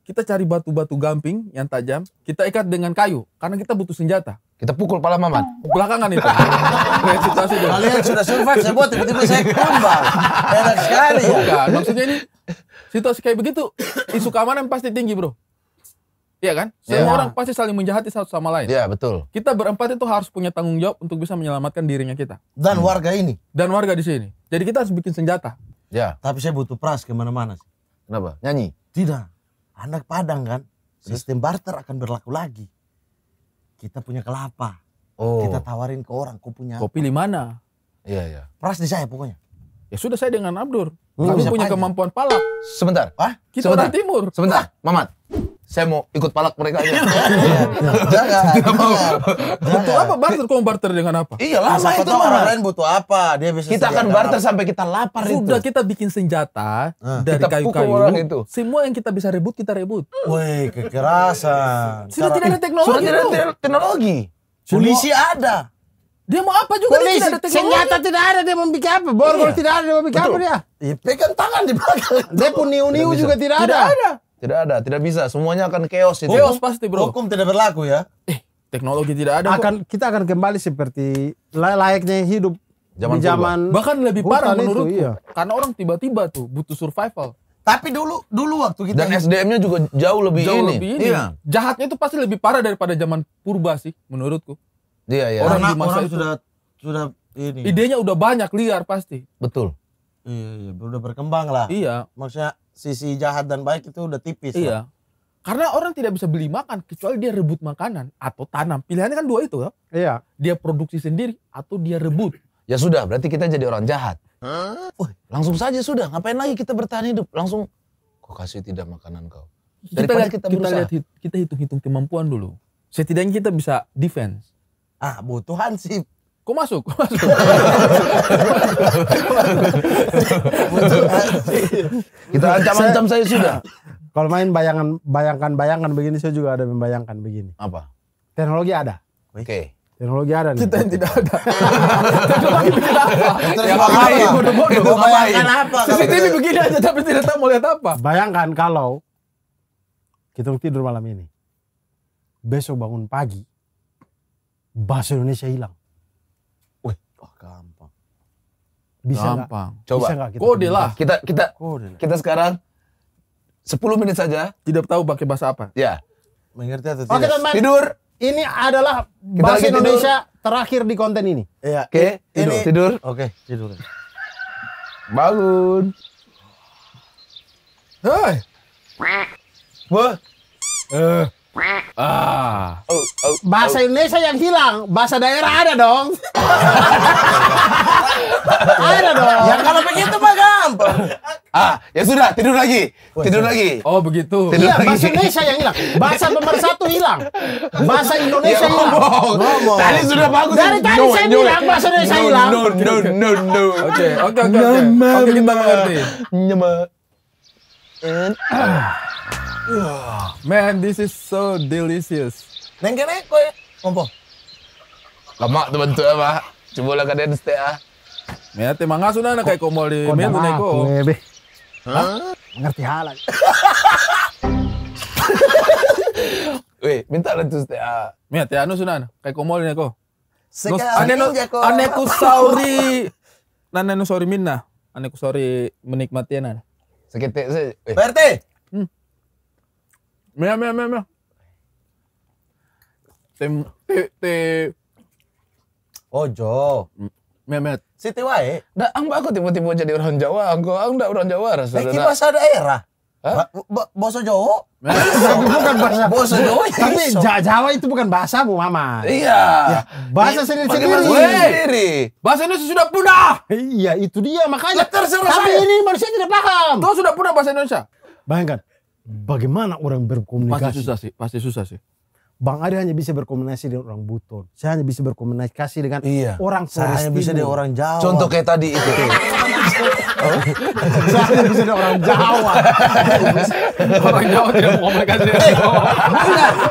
Kita cari batu-batu gamping yang tajam, kita ikat dengan kayu karena kita butuh senjata. Kita pukul pala Mamat. Belakangan itu. Kalian sudah survive, saya buat tiba-tiba saya kembang. Enak sekali. Ya? Bukan, maksudnya ini situasi kayak begitu isu keamanan pasti tinggi, Bro. Iya kan? Ya. Semua yeah. orang pasti saling menjahati satu sama lain. Iya, betul. Kita berempat itu harus punya tanggung jawab untuk bisa menyelamatkan dirinya kita. Dan hmm. warga ini. Dan warga di sini. Jadi kita harus bikin senjata. Ya. Tapi saya butuh pras kemana-mana sih. Kenapa? Nyanyi? Tidak. Anak Padang kan, sistem barter akan berlaku lagi. Kita punya kelapa. Oh. Kita tawarin ke orang, kau punya Kopi di mana? Iya, iya. Pras di saya pokoknya. Ya sudah saya dengan Abdur. Hmm. Kami punya kemampuan palak. Sebentar. Hah? Kita Sebentar. timur. Sebentar, Mamat saya mau ikut palak mereka aja. Iya. Jangan. Iya. Butuh apa barter? Kau barter dengan apa? Iya lama Nah, itu orang lain butuh apa? Dia bisa. Kita akan barter apa. sampai kita lapar Sudah itu. Sudah kita bikin senjata uh. dari kayu-kayu. itu. Semua yang kita bisa rebut kita rebut. Woi kekerasan. Sudah tidak ada teknologi. Sudah tidak ada teknologi. Polisi ada. Dia mau apa juga Polisi, dia tidak ada teknologi. Senjata tidak ada dia mau bikin apa? Borgol iya. tidak ada dia mau bikin apa dia? Ya, pegang tangan di belakang. Dia pun niu-niu juga tidak ada. Tidak ada. Tidak ada, tidak bisa. Semuanya akan chaos itu. Chaos pasti, Bro. Hukum tidak berlaku ya. Eh, teknologi tidak ada. Akan kok. kita akan kembali seperti layaknya hidup zaman di zaman purba. bahkan lebih parah menurut iya. karena orang tiba-tiba tuh butuh survival. Tapi dulu dulu waktu kita dan SDM-nya juga jauh lebih jauh ini. Lebih ini. Iya. Jahatnya itu pasti lebih parah daripada zaman purba sih menurutku. Iya, iya. Orang, orang di orang itu sudah sudah ini. Ya. Idenya udah banyak liar pasti. Betul. Iya, iya, udah berkembang lah. Iya. Maksudnya sisi jahat dan baik itu udah tipis. Iya. Kan? Karena orang tidak bisa beli makan kecuali dia rebut makanan atau tanam. Pilihannya kan dua itu ya Iya. Dia produksi sendiri atau dia rebut. Ya sudah, berarti kita jadi orang jahat. Huh? Wah, langsung saja sudah. Ngapain lagi kita bertahan hidup? Langsung kok kasih tidak makanan kau. kita lihat, kita, kita lihat kita hitung-hitung kemampuan dulu. Setidaknya kita bisa defense. Ah, butuh hansip. Kok masuk? masuk? Kita ancam-ancam saya, sudah. Kalau main bayangan bayangkan bayangkan begini saya juga ada membayangkan begini. Apa? Teknologi ada. Oke. Okay. Teknologi ada nih. Kita yang tidak ada. Teknologi bikin apa? Ya bahaya. Bodoh-bodoh. Bayangkan apa? CCTV begini aja tapi tidak tahu mau lihat apa. Bayangkan kalau kita tidur malam ini. Besok bangun pagi. Bahasa Indonesia hilang. Bisa Gampang. Gak? Coba. Bisa gak kita kode lah. Kita kita kode. kita sekarang sepuluh menit saja. Tidak tahu pakai bahasa apa. Ya. Mengerti atau tidak? okay, Tidur. Ini adalah kita bahasa Indonesia tidur. terakhir di konten ini. Iya. Oke, okay. tidur. Ini. Tidur. Oke, okay. tidur. Bangun. Hei. Wah. Eh. Uh. Ah. Oh, oh, bahasa oh. Indonesia yang hilang, bahasa daerah ada dong. ada dong. Ya kalau begitu mah gampang. Ah, ya sudah, tidur lagi. Tidur lagi. Oh, begitu. Tidur iya, lagi. bahasa Indonesia yang hilang. Bahasa pemersatu hilang. Bahasa Indonesia ya, hilang. Ngomong. Tadi sudah bagus. Dari tadi no, saya no, bilang bahasa Indonesia no, hilang. No, no, no, no. Oke, oke, oke. Oke, kita mengerti. Nyema man, this is so delicious. Neng kene koy, ya? ngompo? Lama tu bentuk apa? Coba lah kaden stay ah. Ya, tema ngasun anak kayak komol di men tu neko. Bebe. Hah? Ngerti lagi. Weh, minta lah tu stay ah. Mereka te anu sunan kayak komol di neko. Ane no, ane ku nana nu sorry minna, ane ku menikmati nana. Sekitar, eh. Berarti, hmm. Mira, mira, mira, mira. Te, te, te... Ojo. Memet. Siti wae. Da ang aku tiba-tiba jadi orang Jawa, aku ang orang Jawa rasanya. Eh, bahasa daerah. Bahasa ya Jawa? itu bukan bahasa. Bahasa Jawa. Tapi Jawa itu bukan bahasa Bu Mama. Iya. Ya, bahasa sendiri-sendiri. Bahasa, Indonesia sudah punah. Iya, itu dia makanya. Terserah Tapi ini manusia tidak paham. Tuh sudah punah bahasa Indonesia. Bayangkan, Hmm. bagaimana orang berkomunikasi. Pasti susah sih, pasti susah sih. Bang Ade hanya bisa berkomunikasi dengan orang Buton. Saya hanya bisa berkomunikasi dengan iya. orang Saya hanya bisa dengan orang Jawa. Contoh kayak tadi itu. oh? Saya hanya bisa dengan orang Jawa. orang Jawa tidak mau komunikasi dengan eh, Jawa.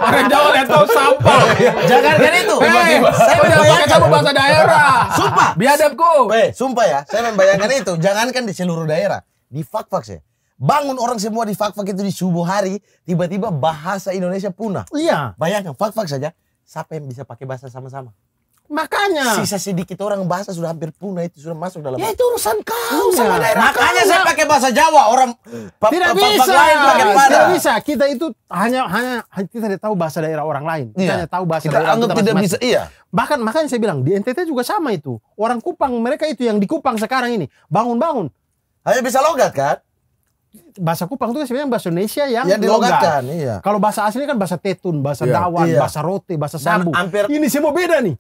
orang Jawa lihat tahu sampah. Iya. Jangan kan itu. Hey, eh, saya membayangkan kamu bahasa daerah. Sumpah. Biadabku. Hey, eh, sumpah ya. Saya membayangkan itu. Jangankan di seluruh daerah. Di fak-fak sih bangun orang semua di fak-fak itu di subuh hari, tiba-tiba bahasa Indonesia punah. Iya. Bayangkan fak-fak saja, siapa yang bisa pakai bahasa sama-sama? Makanya. Sisa sedikit orang bahasa sudah hampir punah itu sudah masuk dalam. Ya itu urusan kau iya. sama Makanya kau. saya pakai bahasa Jawa orang tidak bisa. Lain pakai tidak bisa. Kita itu hanya hanya kita tidak tahu bahasa daerah orang lain. Iya. hanya tahu bahasa kita daerah anggap kita tidak bisa. Iya. Bahkan makanya saya bilang di NTT juga sama itu. Orang Kupang mereka itu yang di Kupang sekarang ini bangun-bangun. Hanya bisa logat kan? bahasa Kupang itu kan sebenarnya bahasa Indonesia yang ya, dilogatan. Iya. Kalau bahasa asli kan bahasa tetun, bahasa iya, dawan, iya. bahasa roti, bahasa sambu. Hampir... Ini semua beda nih.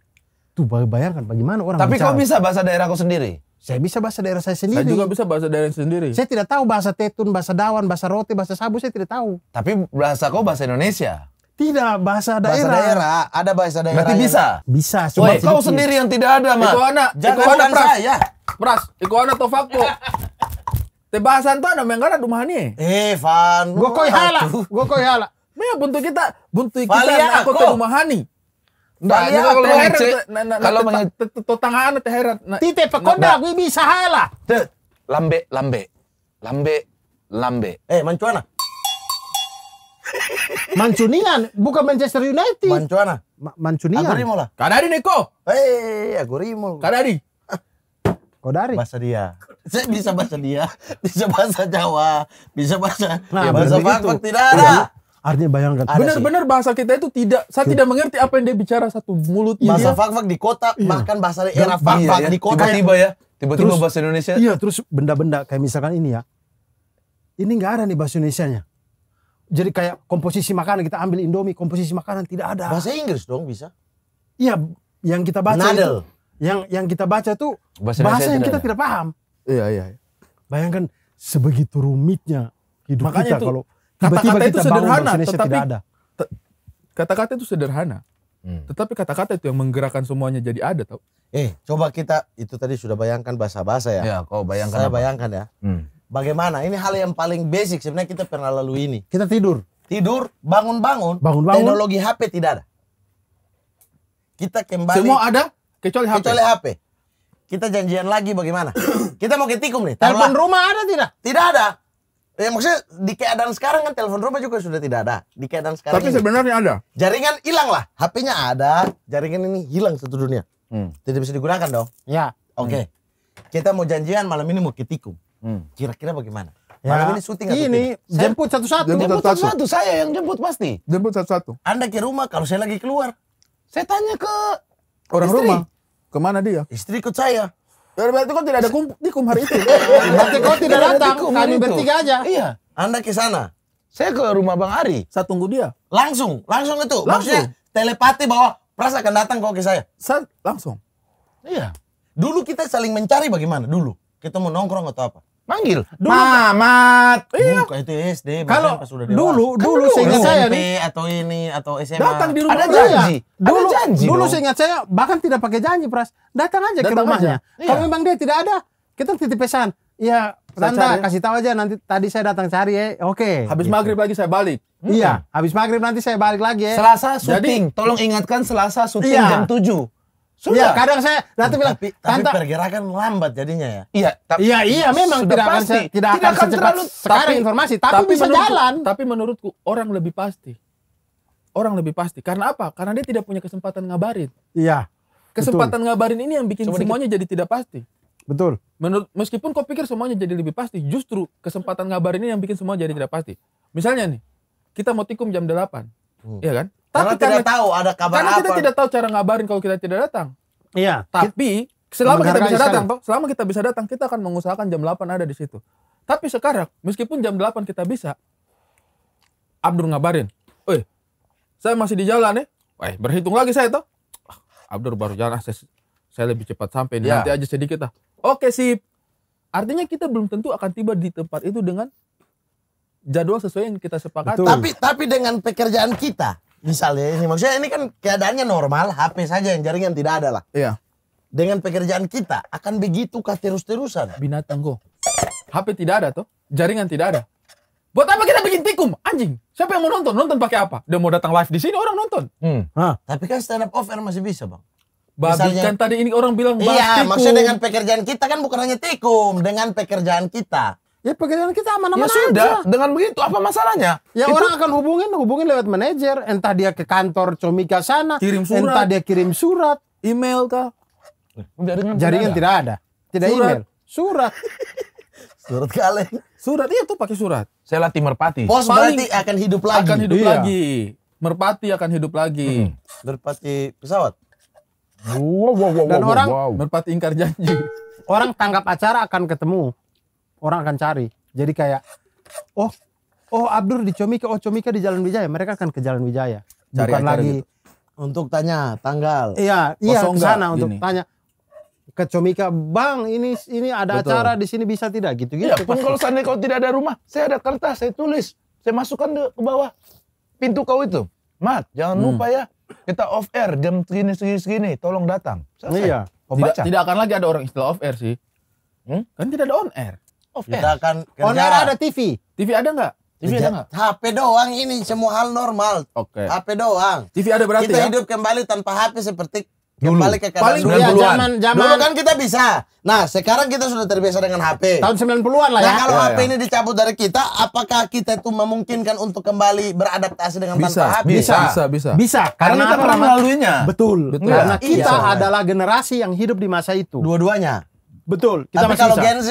Tuh bayar bayangkan bagaimana orang Tapi kau bisa bahasa daerah kau sendiri? Saya bisa bahasa daerah saya sendiri. Saya juga bisa bahasa daerah sendiri. Saya tidak tahu bahasa tetun, bahasa dawan, bahasa roti, bahasa sabu, saya tidak tahu. Tapi bahasa kau bahasa Indonesia. Tidak, bahasa daerah. Bahasa daerah, ada bahasa daerah. Berarti yang... bisa. Bisa, cuma Woy, kau sendiri yang tidak ada, Mas. Ikuana, Jangan Ikuana pras. Saya. Pras, Ikuana Tofako. Tebasan tuh ada menggara rumah nih. Eh, Van. Gua koi hala. Gua koi hala. Mea buntu kita, buntu kita nak aku tuh rumah nih. Nah, kalau mengece, kalau mengece, totangan teh heran. Tite pakoda, aku bisa hala. Lambe, lambe, lambe, lambe. Eh, mancuana. Mancunian, bukan Manchester United. Mancuana. Mancunian. Agurimo lah. Kadari Neko. Eh, hey, Agurimo. Kadari. Kodari. Bahasa dia. Saya bisa bahasa dia, bisa bahasa Jawa, bisa bahasa nah, ya, bahasa Bangkok tidak ada. Iya. Artinya bayangkan. Benar-benar bahasa kita itu tidak, saya tidak mengerti apa yang dia bicara satu mulut. Bahasa fak-fak di kota, iya. bahkan bahasa daerah iya, fak-fak iya, iya, di kota. Tiba-tiba ya, tiba-tiba bahasa Indonesia. Iya, terus benda-benda kayak misalkan ini ya, ini nggak ada nih bahasa Indonesia-nya. Jadi kayak komposisi makanan kita ambil Indomie, komposisi makanan tidak ada. Bahasa Inggris dong bisa. Iya, yang kita baca Nadel. itu yang yang kita baca tuh bahasa, bahasa yang kita tidak paham. Iya, iya, iya. Bayangkan sebegitu rumitnya hidup Makanya kita itu, kalau kata-kata kita itu sederhana, tetapi Kata-kata itu sederhana. Hmm. Tetapi kata-kata itu yang menggerakkan semuanya jadi ada tau. Eh, coba kita itu tadi sudah bayangkan bahasa-bahasa ya. Iya, kau bayangkan. Saya apa? bayangkan ya. Hmm. Bagaimana? Ini hal yang paling basic sebenarnya kita pernah lalui ini. Kita tidur. Tidur, bangun-bangun. Bangun-bangun. Teknologi HP tidak ada. Kita kembali. Semua ada? Kecuali HP. Kecuali HP. Kita janjian lagi bagaimana? kita mau ketikum nih. Telepon rumah ada tidak? Tidak ada. Ya maksudnya di keadaan sekarang kan telepon rumah juga sudah tidak ada. Di keadaan sekarang. Tapi ini. sebenarnya ada. Jaringan hilang lah. HP-nya ada, jaringan ini hilang satu dunia. Hmm. Tidak bisa digunakan dong. Ya. Oke. Okay. Hmm. Kita mau janjian malam ini mau ketikum. Hmm. Kira-kira bagaimana? Ya. Malam ini syuting atau ini tidak? jemput satu-satu. Jemput satu-satu. Saya yang jemput pasti. Jemput satu-satu. Anda ke rumah kalau saya lagi keluar. Saya tanya ke orang istri. rumah. Kemana dia? Istri ikut saya. Ya, berarti kau tidak ada kum, dikum hari itu. Berarti kau tidak datang. Kami bertiga aja. Iya. Anda ke sana. Saya ke rumah Bang Ari. Saya tunggu dia. Langsung, langsung itu. Langsung. Maksudnya telepati bahwa Pras akan datang kok ke saya. Saya langsung. Iya. Dulu kita saling mencari bagaimana? Dulu kita mau nongkrong atau apa? Manggil. Dulu, Mamat. Iya. Buka itu SD. Kalau kan dulu, dulu kan seingat saya nih. Atau ini, atau SMA. Datang di rumah. Ada janji. Iya. Dulu, ada janji Dulu dong. seingat saya, bahkan tidak pakai janji, Pras. Datang aja Datang ke rumahnya. Iya. Kalau memang dia tidak ada, kita titip pesan. Iya, Tanda kasih tahu aja nanti tadi saya datang cari ya. Oke. Okay. Habis gitu. maghrib lagi saya balik. Iya, hmm. habis maghrib nanti saya balik lagi ya. Selasa syuting. Jadi, tolong ingatkan Selasa syuting iya. jam 7. Iya, kadang saya nanti bilang tapi, tapi pergerakan lambat jadinya ya. Iya, tapi Iya, iya memang tidak pasti. akan se, tidak, tidak akan, secepat terlalu, sekarang tapi, informasi, tapi, tapi bisa menurutku, jalan. Tapi menurutku orang lebih pasti. Orang lebih pasti. Karena apa? Karena dia tidak punya kesempatan ngabarin. Iya. Kesempatan betul. ngabarin ini yang bikin Coba semuanya dikit. jadi tidak pasti. Betul. Menurut meskipun kau pikir semuanya jadi lebih pasti, justru kesempatan ngabarin ini yang bikin semua jadi tidak pasti. Misalnya nih, kita mau tikum jam delapan Hmm. Iya kan? Tapi karena, karena tahu ada kabar karena apa. Karena kita tidak tahu cara ngabarin kalau kita tidak datang. Iya. Tapi selama kita bisa datang, toh, selama kita bisa datang kita akan mengusahakan jam 8 ada di situ. Tapi sekarang meskipun jam 8 kita bisa Abdur ngabarin, "Woi, saya masih di jalan ya." Woi, berhitung lagi saya toh. Ah, Abdur baru jalan, ah, saya, saya lebih cepat sampai ya. nanti aja sedikit lah. Oke sih. Artinya kita belum tentu akan tiba di tempat itu dengan jadwal sesuai yang kita sepakati. Tapi tapi dengan pekerjaan kita, misalnya ini maksudnya ini kan keadaannya normal HP saja yang jaringan tidak ada lah iya dengan pekerjaan kita akan begitu kah terus-terusan binatang kok HP tidak ada tuh jaringan tidak ada buat apa kita bikin tikum anjing siapa yang mau nonton nonton pakai apa dia mau datang live di sini orang nonton hmm. Hah. tapi kan stand up offer masih bisa bang Babi kan tadi ini orang bilang Iya, tikum. maksudnya dengan pekerjaan kita kan bukan hanya tikum, dengan pekerjaan kita Ya pekerjaan kita mana-mana Ya sudah, dengan begitu apa masalahnya? Ya itu... orang akan hubungin, hubungin lewat manajer, entah dia ke kantor Comika sana, kirim surat. entah dia kirim surat, email kah? Jaringan, Jaringan tidak ada. Tidak surat. email, surat. surat kaleng. Surat iya tuh pakai surat. Saya latih merpati. Pos Paling berarti akan hidup lagi. Akan hidup iya. lagi. Merpati akan hidup lagi. Hmm. Merpati pesawat. Wow, wow, wow, Dan wow, orang wow. merpati ingkar janji. Orang tanggap acara akan ketemu orang akan cari. Jadi kayak oh oh Abdur di Comika, oh Comika di Jalan Wijaya, mereka akan ke Jalan Wijaya. Cari Bukan lagi gitu. untuk tanya tanggal. Iya, iya ke sana untuk gini. tanya ke Comika, Bang ini ini ada Betul. acara di sini bisa tidak gitu-gitu. Ya, pun kalau sana kau tidak ada rumah, saya ada kertas, saya tulis, saya masukkan ke bawah pintu kau itu. Mat, jangan hmm. lupa ya kita off air jam segini segini segini, tolong datang. Selesai. Iya. Tidak, tidak akan lagi ada orang istilah off air sih. Hmm? Kan tidak ada on air off air. Kita akan kerja. Oh, nah, On ada TV. TV ada nggak? TV ada nggak? HP doang ini semua hal normal. Oke. Okay. HP doang. TV ada berarti Kita ya? hidup kembali tanpa HP seperti dulu. kembali ke keadaan Paling dulu. Ya, zaman, Dulu kan kita bisa. Nah, sekarang kita sudah terbiasa dengan HP. Tahun 90-an lah ya. Nah, kalau ya, HP ya. ini dicabut dari kita, apakah kita itu memungkinkan untuk kembali beradaptasi dengan bisa, tanpa HP? Bisa, bisa, bisa. Bisa, karena, karena kita pernah melaluinya. Betul. Betul. Karena iya. kita ya. adalah generasi yang hidup di masa itu. Dua-duanya. Betul. Kita Tapi kalau bisa. Gen Z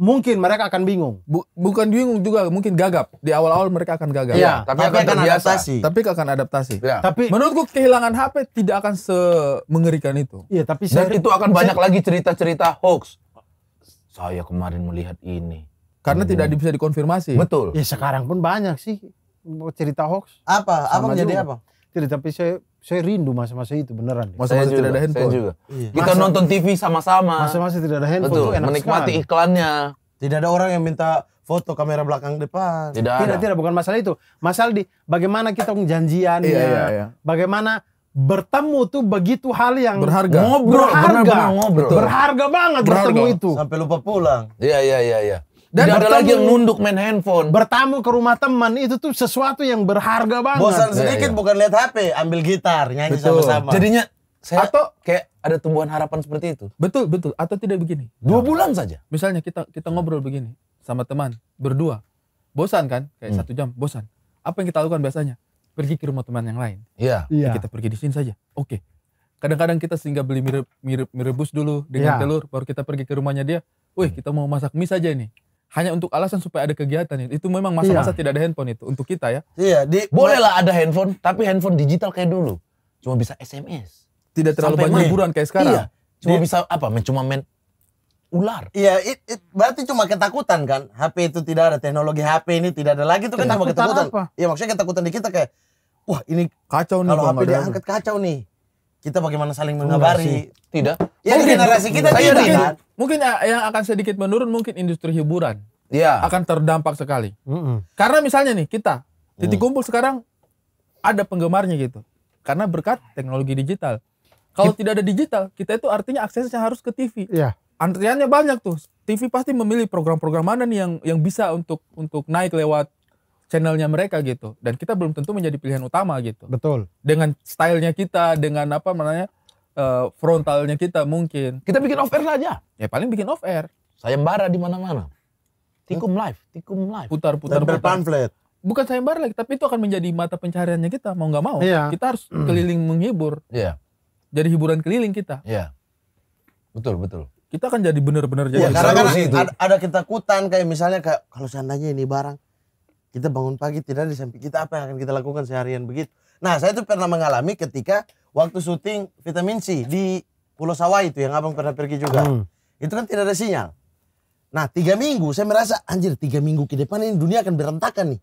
mungkin mereka akan bingung. bukan bingung juga, mungkin gagap. Di awal-awal mereka akan gagap. Iya, tapi, tapi akan, akan adaptasi. Tapi akan adaptasi. Ya. Tapi menurutku kehilangan HP tidak akan semengerikan itu. Iya, tapi dan itu akan banyak lagi cerita-cerita hoax. Saya kemarin melihat ini. Karena hmm. tidak bisa dikonfirmasi. Betul. Ya sekarang pun banyak sih cerita hoax. Apa? Sama apa menjadi apa? Tidak, tapi saya saya rindu masa-masa itu beneran. Masa-masa tidak ada handphone. Saya juga. Iya. Kita nonton TV sama-sama. Masa-masa tidak ada handphone Betul, itu enak menikmati sekali. iklannya. Tidak ada orang yang minta foto kamera belakang depan. Tidak, tidak, tidak bukan masalah itu. Masalah di bagaimana kita menjanjian iya, iya, iya. Bagaimana bertemu tuh begitu hal yang berharga. Ngobrol, berharga. Benar, benar, ngobrol. Berharga banget berharga. bertemu itu. Sampai lupa pulang. Iya, iya, iya, iya. Dan ada lagi yang nunduk main handphone. Bertamu ke rumah teman itu tuh sesuatu yang berharga banget. Bosan iya, sedikit ya, ya. bukan lihat HP, ambil gitar, nyanyi sama-sama. Jadinya saya atau kayak ada tumbuhan harapan seperti itu. Betul, betul. Atau tidak begini. Dua bulan saja. Misalnya kita kita ngobrol begini sama teman berdua. Bosan kan? Kayak hmm. satu jam bosan. Apa yang kita lakukan biasanya? Pergi ke rumah teman yang lain. Iya. Ya, iya. kita pergi di sini saja. Oke. Kadang-kadang kita sehingga beli mirip mirip merebus dulu dengan ya. telur baru kita pergi ke rumahnya dia. Wih, kita mau masak mie saja ini hanya untuk alasan supaya ada kegiatan itu memang masa-masa iya. tidak ada handphone itu untuk kita ya iya di, bolehlah ada handphone tapi handphone digital kayak dulu cuma bisa sms tidak terlalu Sampai banyak hiburan kayak sekarang iya. cuma di, bisa apa men, cuma main ular iya it, it, berarti cuma ketakutan kan hp itu tidak ada teknologi hp ini tidak ada lagi itu kan cuma iya. ketakutan iya maksudnya ketakutan di kita kayak wah ini kacau nih kalau hp diangkat kacau nih kita bagaimana saling mengabari. Tidak. Ya mungkin, generasi kita saya tidak. Mungkin, kan? Ya, mungkin yang akan sedikit menurun mungkin industri hiburan. Iya. Akan terdampak sekali. Mm -mm. Karena misalnya nih kita titik mm. kumpul sekarang ada penggemarnya gitu. Karena berkat teknologi digital. Kalau tidak ada digital, kita itu artinya aksesnya harus ke TV. Iya. Antriannya banyak tuh. TV pasti memilih program-program mana nih yang yang bisa untuk untuk naik lewat channelnya mereka gitu dan kita belum tentu menjadi pilihan utama gitu betul dengan stylenya kita dengan apa namanya uh, frontalnya kita mungkin kita bikin off air saja ya paling bikin off air sayembara di mana-mana tikum live tikum live putar putar putar pamflet bukan sayembara lagi tapi itu akan menjadi mata pencariannya kita mau nggak mau yeah. kita harus mm. keliling menghibur yeah. jadi hiburan keliling kita yeah. betul betul kita akan jadi benar-benar iya, jadi karena kan ada, ada ketakutan kayak misalnya kayak kalau seandainya ini barang kita bangun pagi tidak di samping kita apa yang akan kita lakukan seharian begitu. Nah saya itu pernah mengalami ketika waktu syuting vitamin C di Pulau Sawai itu yang abang pernah pergi juga. Hmm. Itu kan tidak ada sinyal. Nah tiga minggu saya merasa anjir tiga minggu ke depan ini dunia akan berantakan nih.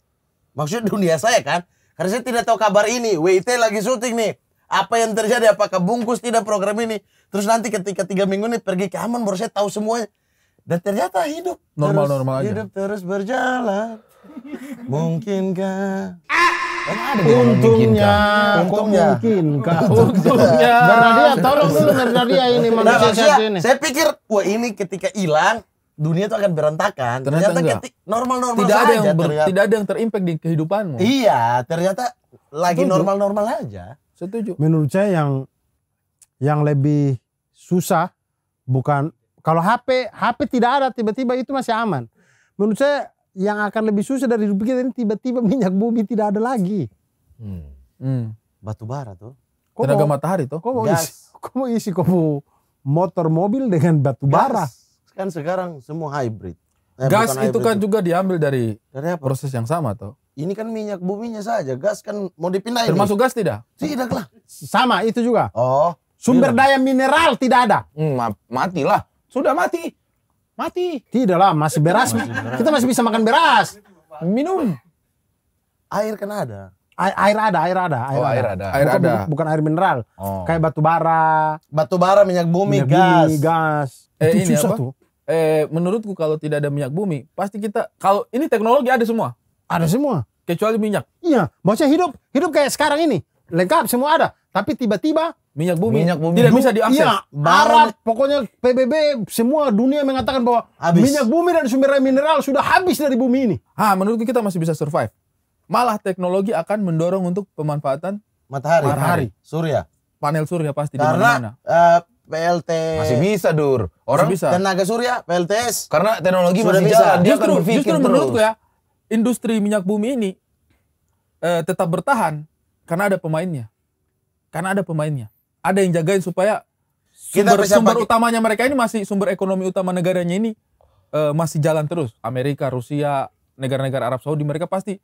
Maksudnya dunia saya kan. Karena saya tidak tahu kabar ini. WIT lagi syuting nih. Apa yang terjadi? Apakah bungkus tidak program ini? Terus nanti ketika tiga minggu ini pergi ke Aman baru saya tahu semuanya. Dan ternyata hidup normal-normal normal aja. Hidup terus berjalan Mungkinkah? Kan ada untungnya, untungnya, untungnya, untungnya. Bernadia, tolong dulu Bernadia ini nah, manusia nah, ini. Saya pikir, wah ini ketika hilang, dunia itu akan berantakan. Ternyata, ternyata normal-normal tidak saja. Ada yang ber, tidak ada yang terimpact di kehidupanmu. Iya, ternyata lagi normal-normal aja. Setuju. Menurut saya yang yang lebih susah bukan kalau HP, HP tidak ada tiba-tiba itu masih aman. Menurut saya yang akan lebih susah dari hidup kita ini tiba-tiba minyak bumi tidak ada lagi. Hmm. Hmm. Batu bara tuh. Kok Tenaga mau, matahari tuh. Kok mau Gas. isi, kok mau isi kok mau motor mobil dengan batu Gas. bara. Kan sekarang semua hybrid. Eh, gas itu kan itu. juga diambil dari, dari apa? proses yang sama tuh. Ini kan minyak buminya saja, gas kan mau dipindahin. Termasuk gas tidak? Tidak lah. Sama itu juga. Oh. Sumber tidak. daya mineral tidak ada. Hmm, matilah. Sudah mati. Mati. Tidak lah, masih beras. masih beras. Kita masih bisa makan beras. Minum. Air kan ada. Air, air ada, air ada, air oh, ada. Air ada. Bukan, air ada. bukan air mineral. Oh. Kayak batu bara. Batu bara, minyak bumi, minyak gas. Bumi, gas. Eh, ini susah apa? tuh. Eh, menurutku kalau tidak ada minyak bumi, pasti kita kalau ini teknologi ada semua. Ada semua. Kecuali minyak. Iya, maksudnya hidup hidup kayak sekarang ini lengkap semua ada. Tapi tiba-tiba Minyak bumi. Minyak bumi. Tidak bisa diakses. Iya, Barat, pokoknya PBB semua dunia mengatakan bahwa habis. minyak bumi dan sumber mineral sudah habis dari bumi ini. Ah, menurut kita masih bisa survive. Malah teknologi akan mendorong untuk pemanfaatan matahari. Matahari. Surya. Panel surya pasti Karena, di mana-mana. Uh, eh, PLT masih bisa dur orang bisa. tenaga surya PLTS karena teknologi Sudah masih bisa. jalan dia justru, akan justru menurutku ya industri minyak bumi ini eh, tetap bertahan karena ada pemainnya karena ada pemainnya ada yang jagain supaya sumber, kita sumber utamanya mereka ini masih sumber ekonomi utama negaranya ini uh, masih jalan terus. Amerika, Rusia, negara-negara Arab Saudi mereka pasti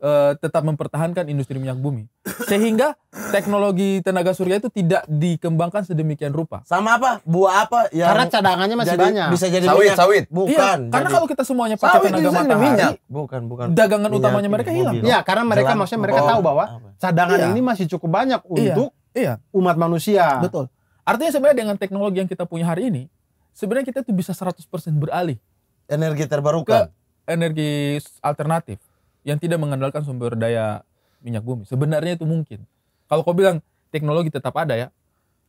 uh, tetap mempertahankan industri minyak bumi. Sehingga teknologi tenaga surya itu tidak dikembangkan sedemikian rupa. Sama apa? Buah apa? Yang karena cadangannya masih jadi, banyak. Bisa jadi sawit, minyak. sawit. Bukan. Iya, jadi... karena kalau kita semuanya pakai tenaga matahari, minyak. bukan, bukan. Dagangan minyak, utamanya mereka hilang. Iya, karena mereka Jalan, maksudnya mereka oh, tahu bahwa cadangan iya. ini masih cukup banyak iya. untuk iya. umat manusia. Betul. Artinya sebenarnya dengan teknologi yang kita punya hari ini, sebenarnya kita tuh bisa 100% beralih energi terbarukan ke energi alternatif yang tidak mengandalkan sumber daya minyak bumi. Sebenarnya itu mungkin. Kalau kau bilang teknologi tetap ada ya.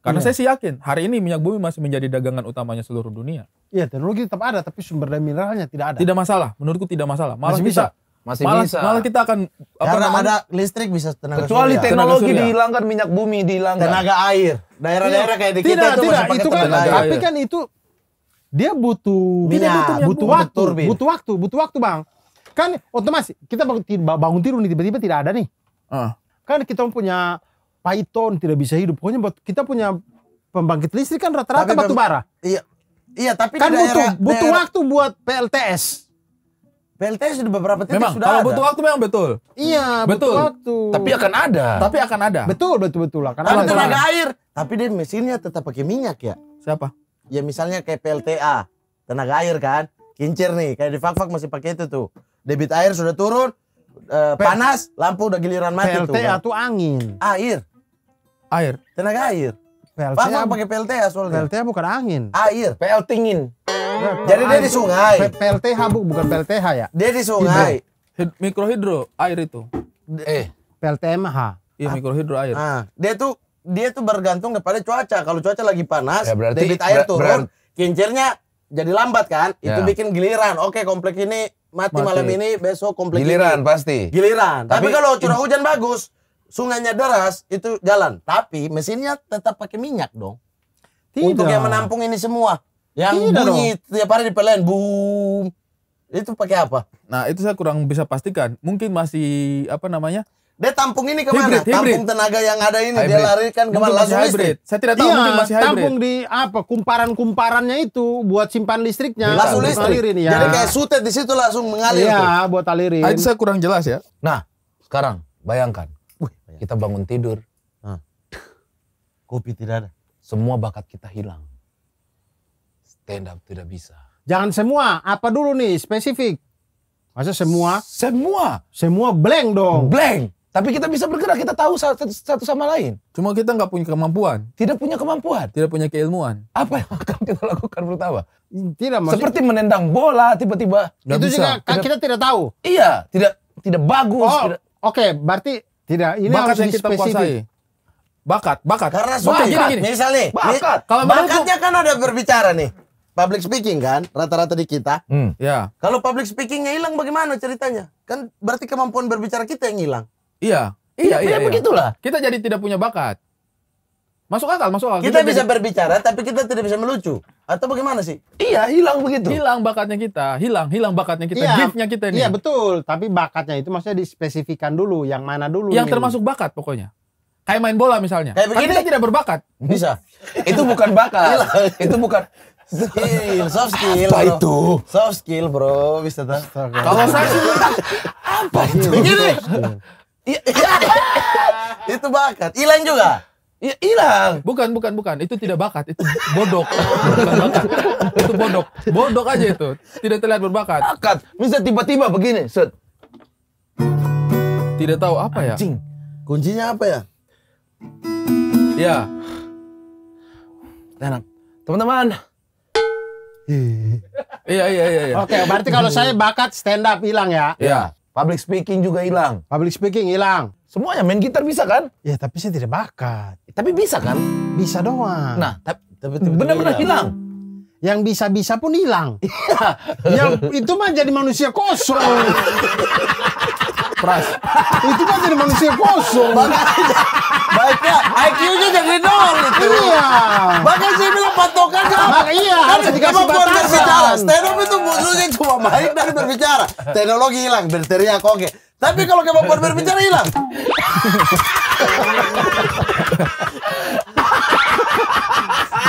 Karena iya. saya sih yakin hari ini minyak bumi masih menjadi dagangan utamanya seluruh dunia. Iya, teknologi tetap ada tapi sumber daya mineralnya tidak ada. Tidak masalah, menurutku tidak masalah. Malah masih kita, bisa masih malah, bisa. Malah kita akan apa Karena namanya? ada listrik bisa tenaga Kecuali surya. teknologi surya. dihilangkan minyak bumi dihilangkan. Tenaga air. Daerah-daerah iya. kayak di tidak, itu tidak, itu kan tapi kan itu dia butuh minyak, butuh, butuh waktu, butuh waktu, butuh waktu, Bang. Kan otomatis kita bangun tiru nih tiba-tiba tidak ada nih. Uh. Kan kita punya Python tidak bisa hidup. Pokoknya kita punya pembangkit listrik kan rata-rata batu bara. Iya. Iya, tapi kan di daerah, butuh daerah, butuh waktu buat PLTS. PLTS sudah beberapa titik memang, sudah kalau butuh waktu memang betul. Iya, betul. butuh waktu. Tapi akan ada. Tapi akan ada. Betul, betul, betul. Akan ada tenaga air. Tapi dia mesinnya tetap pakai minyak ya. Siapa? Ya misalnya kayak PLTA, tenaga air kan. Kincir nih, kayak di Fakfak masih pakai itu tuh. Debit air sudah turun, eh, panas, lampu udah giliran mati PLTA tuh. PLTA kan? tuh angin. Air. Air. Tenaga air. PLT Pak pakai pakai ya soalnya. bukan angin. Air, ah, iya, peltingin. Nah, Jadi dia di sungai. PLTH bu, bukan PLTH ya. Dia di sungai. Hidro. Mikrohidro air itu. Eh, PLTMH. Iya, mikrohidro air. Ah, dia tuh dia tuh bergantung kepada cuaca. Kalau cuaca lagi panas, ya, berarti, debit air ber turun, kincirnya jadi lambat kan? Ya. Itu bikin giliran. Oke, komplek ini mati, mati. malam ini, besok komplek giliran ini. pasti. Giliran. Tapi, Tapi kalau curah hujan bagus, sungainya deras itu jalan, tapi mesinnya tetap pakai minyak dong. Tidak. Untuk yang menampung ini semua, yang Tidak bunyi dong. tiap hari dipelain, boom. Itu pakai apa? Nah, itu saya kurang bisa pastikan. Mungkin masih apa namanya? Dia tampung ini kemana? Hybrid, hybrid. Tampung tenaga yang ada ini hybrid. dia larikan kemana? Mungkin hybrid. Listrik. Saya tidak tahu iya, mungkin masih hybrid. Tampung di apa? Kumparan-kumparannya itu buat simpan listriknya. Langsung listrik. Alirin, ya. Jadi kayak sutet di situ langsung mengalir. Iya, buat alirin. Nah, itu saya kurang jelas ya. Nah, sekarang bayangkan Iya. Kita bangun tidur. Kopi tidak ada. Semua bakat kita hilang. Stand up tidak bisa. Jangan semua, apa dulu nih spesifik? Masa semua? Semua. Semua blank dong. Blank. Tapi kita bisa bergerak, kita tahu satu, sama lain. Cuma kita nggak punya kemampuan. Tidak punya kemampuan. Tidak punya keilmuan. Apa yang akan kita lakukan pertama? Tidak. Maksud... Seperti menendang bola tiba-tiba. Itu bisa. juga kan tidak, kita tidak tahu. Iya, tidak tidak bagus. Oh, Oke, okay, berarti tidak, ini bakat harus yang kita kuasai. Bakat, bakat. Karena suara gini, gini. misalnya. Bakat. Kalau bakatnya kan ada berbicara nih. Public speaking kan rata-rata di kita. Hmm, ya. Kalau public speakingnya hilang bagaimana ceritanya? Kan berarti kemampuan berbicara kita yang hilang. Iya. Iya, iya, iya, iya. begitulah. Kita jadi tidak punya bakat. Masuk akal, masuk akal. Kita, kita bisa jadi... berbicara tapi kita tidak bisa melucu. Atau bagaimana sih? Iya, hilang begitu. Hilang bakatnya kita, hilang, hilang bakatnya kita, iya, giftnya kita ini Iya betul, tapi bakatnya itu maksudnya dispesifikan dulu, yang mana dulu. Yang nih. termasuk bakat pokoknya. Kayak main bola misalnya. Kayak begini. Kan kita tidak berbakat. Bisa. itu bukan bakat. itu bukan skill, soft skill. Apa bro. itu? Soft skill, bro. Bisa tak? Kalau saya sih apa itu? Iya. itu bakat. Hilang juga. Iya hilang. Bukan, bukan, bukan. Itu tidak bakat, itu bodoh. itu bodok, bodok aja itu. Tidak terlihat berbakat. Bakat. Bisa tiba-tiba begini, set. Tidak tahu apa ya? Anjing. Kuncinya apa ya? Ya. Tenang. Teman-teman. iya, iya, iya, iya. Oke, berarti kalau saya bakat stand up hilang ya? Iya. Public speaking juga hilang. Public speaking hilang. Semuanya main gitar bisa kan? Ya tapi saya tidak bakat. Tapi bisa kan? Bisa doang. Nah, tapi benar-benar hilang. Yang bisa-bisa pun hilang. Iya. yang itu mah jadi manusia kosong. Pras. itu mah jadi manusia kosong. baiknya IQ-nya jadi nol itu. Iya. Bahkan saya bilang patokannya. Maka iya, kan harus dikasih batasan. Berbicara. Stand up itu musuhnya cuma baik dari berbicara. Teknologi hilang, berteriak oke. Okay tapi kalau kemampuan berbicara hilang.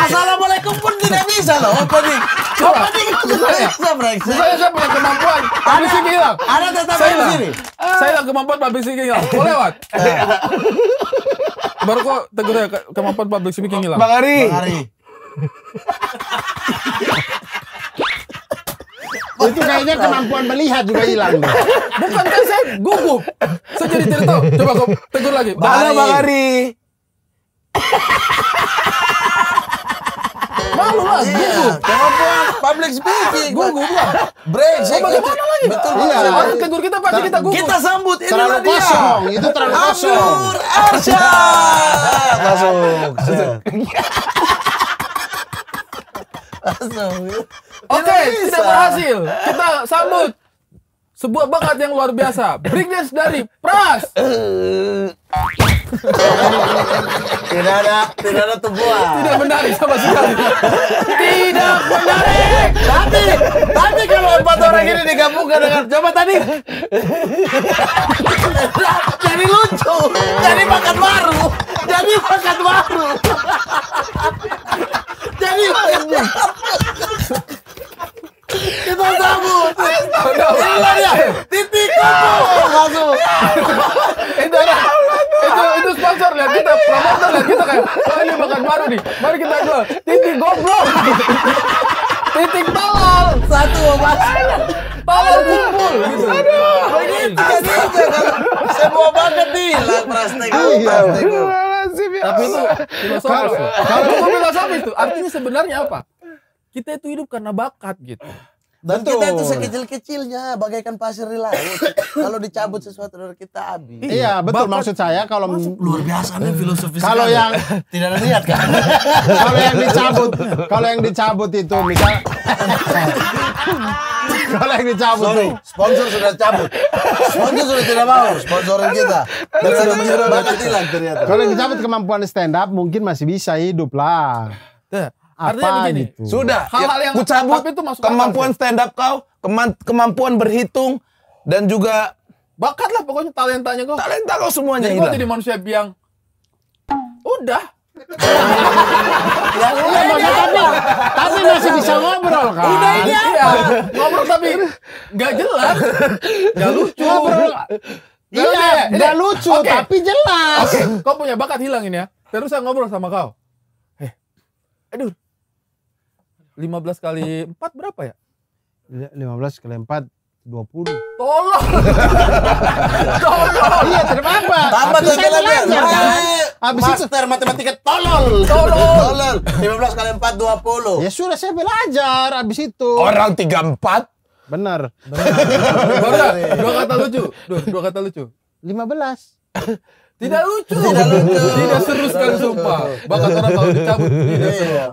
Assalamualaikum pun tidak bisa loh opening. Opening itu tidak bisa, Saya saya punya kemampuan. Ada sih hilang. Ada tetap di sini. Saya hilang kemampuan tapi sih hilang. Boleh lewat. Baru kok tegur ya kemampuan public speaking hilang. Bang Ari. Bang Ari. Itu kayaknya kemampuan melihat juga hilang. Bukan kan saya gugup. Saya jadi tidak tahu. Coba kau tegur lagi. Bala Bang Ari. Malu lah, iya, gugup. Kemampuan public speaking. Gugup lah. Brengsek. Oh, bagaimana lagi? Betul. Iya. Orang tegur kita pasti kita gugup. Kita sambut. Ini terlalu dia. kosong. Itu terlalu kosong. Abdur Arsyad. Masuk. Masuk oke okay, tidak berhasil kita sambut sebuah bakat yang luar biasa Brigness dari Pras tidak ada tidak ada tebuan tidak menarik sama sekali tidak menarik tapi tapi kalau empat orang ini digabungkan dengan coba tadi jadi lucu jadi bakat baru jadi bakat baru jadi bakat baru kita promotor dan kita kayak oh ini makan baru nih mari kita jual titik goblok titik tolol satu makanya tolol kumpul gitu aduh begitu jadi saya mau banget lah prastek iya. ya tapi itu filosofis kalau itu filosofis tuh artinya sebenarnya apa kita itu hidup karena bakat gitu dan Betul. kita itu sekecil-kecilnya, bagaikan pasir di laut. kalau dicabut sesuatu dari kita habis. Iya, betul Bapak, maksud saya kalau luar biasa nih filosofis. Kalau yang tidak ada niat kan. kalau yang dicabut, kalau yang dicabut itu misal kalau yang dicabut Sorry, tuh. sponsor sudah cabut. Sponsor sudah tidak mau sponsorin kita. Dan sudah banyak hilang ternyata. Kalau yang dicabut kemampuan stand up mungkin masih bisa hidup lah. Tuh apa Artinya begini, gitu. Sudah. Hal-hal yang kucabut itu masuk kemampuan akal, stand up kau, kemampuan berhitung dan juga bakat lah pokoknya talentanya kau. Talenta kau semuanya jadi hilang. jadi manusia biang. Udah. ya, ya, ya, tapi, tapi masih bisa ngobrol kan? Udah ini apa? Iya. Ngobrol tapi nggak jelas, nggak lucu. Iya, ya. nggak lucu okay. tapi jelas. kau punya bakat hilang ini ya. Terus saya ngobrol sama kau. Eh, aduh, lima belas kali empat berapa ya? lima belas kali empat dua puluh Tolong. tolong. Iya, terpapar. Tambah dua kali Habis itu ter matematika tolol. Tolol. lima belas kali empat dua puluh Ya sudah saya belajar habis itu. Orang 34 Benar. Benar. Dua kata lucu. Dua, kata lucu. lima belas Tidak lucu. Tidak lucu. Tidak seru sekali sumpah. Bahkan orang kalau dicabut iya. tidak seru. Iya.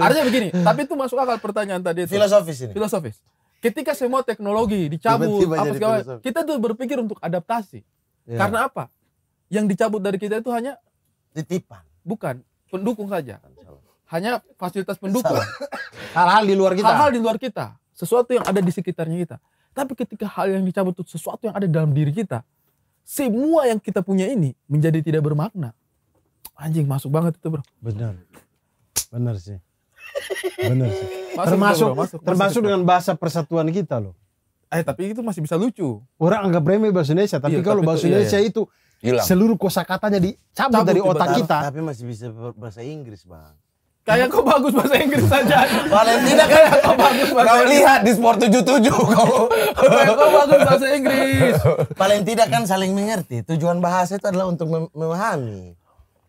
Artinya begini, tapi itu masuk akal pertanyaan tadi itu. Filosofis ini. Filosofis. Ketika semua teknologi dicabut, Tiba -tiba apa segala, kita tuh berpikir untuk adaptasi. Ya. Karena apa? Yang dicabut dari kita itu hanya titipan. Bukan, pendukung saja. Hanya fasilitas pendukung. Hal-hal di luar kita. Hal-hal di luar kita. Sesuatu yang ada di sekitarnya kita. Tapi ketika hal yang dicabut itu sesuatu yang ada dalam diri kita, semua yang kita punya ini menjadi tidak bermakna. Anjing masuk banget itu bro. Benar. Benar sih. Benar sih. Masuk termasuk Masuk, termasuk masuk dengan bahasa persatuan kita loh. Eh tapi itu masih bisa lucu. Orang anggap remeh bahasa Indonesia, tapi iya, kalau bahasa iya, Indonesia iya, iya. itu Hilang. seluruh kosakatanya dicabut dari otak kita. Tapi masih bisa bahasa Inggris, Bang. Saya kok bagus bahasa Inggris saja. Valentina kan kok bagus bahasa Kau lihat di Sport 77 kau. kok bagus bahasa Inggris. Paling tidak kan saling mengerti. Tujuan bahasa itu adalah untuk mem memahami.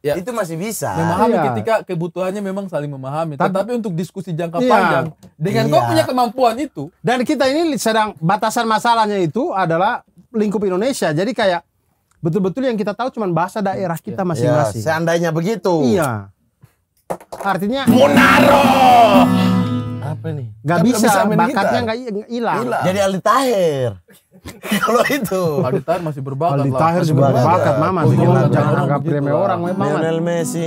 Ya. Itu masih bisa. Memahami iya. ketika kebutuhannya memang saling memahami. Tapi, Tetapi untuk diskusi jangka iya. panjang, dengan iya. kau punya kemampuan itu. Dan kita ini sedang batasan masalahnya itu adalah lingkup Indonesia. Jadi kayak betul-betul yang kita tahu cuma bahasa daerah kita iya. Iya, masing-masing. Ya, seandainya begitu. Iya. Artinya Munaro. Apa nih? Gak kan bisa, bisa bakatnya nggak hilang. Jadi Aldi Tahir. Kalau itu. Aldi Tahir masih berbakat Aldi Tahir juga berbakat, Mama. Oh, jangan anggap, anggap remeh gitu orang, Mama. Lionel Messi.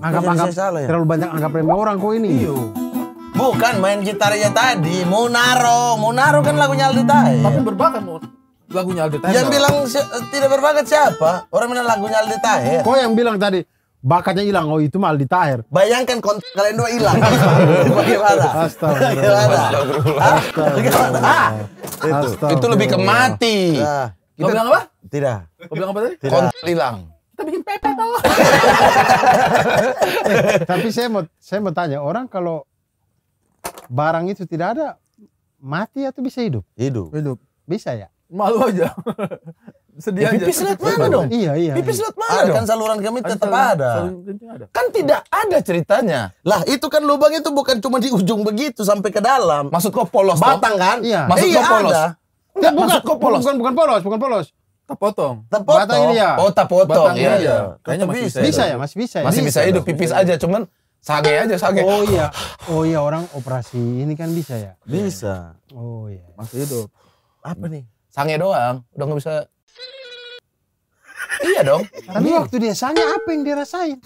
Anggap-anggap salah ya. terlalu banyak anggap remeh orang kok ini. Iyo. Bukan main gitarnya tadi, Munaro. Munaro kan lagunya Aldi Tahir. Tapi berbakat, lagunya Aldi Tahir. Yang bilang tidak berbakat siapa? Orang bilang lagunya Aldi Tahir. Kok yang bilang tadi? bakatnya hilang oh itu mal di Tahir bayangkan konten kalian dua hilang bagaimana astaga astagfirullah itu, lebih ke mati nah, kita, Kau bilang apa tidak Kau bilang apa tadi konten hilang kita bikin pepe tau eh, tapi saya mau saya mau tanya orang kalau barang itu tidak ada mati atau bisa hidup hidup hidup bisa ya malu aja sedih ya, Pipis lewat mana dong? Iya, iya. Pipis iya. lewat mana ah, kan dong? Kan saluran kami tetap ada. ada. Kan tidak ada ceritanya. Lah, itu kan lubang itu bukan cuma di ujung begitu sampai ke dalam. Maksud kau polos Batang toh? kan? Iya. Maksud eh, iya, kau polos? Ada. Enggak, bukan, maksud kok polos? Bukan, bukan polos, bukan polos. Tapotong. Tapotong. Batang ini ya. Oh, tapotong. Iya, iya. Kayaknya masih bisa. Bisa ya, masih bisa ya. Masih bisa, hidup pipis aja, cuman sage aja sage. Oh iya. Oh iya orang operasi ini kan bisa ya? Bisa. Oh iya. Masih hidup. Apa nih? Sange doang, udah nggak bisa iya dong. Tapi iya. waktu dia sanya apa yang dirasain?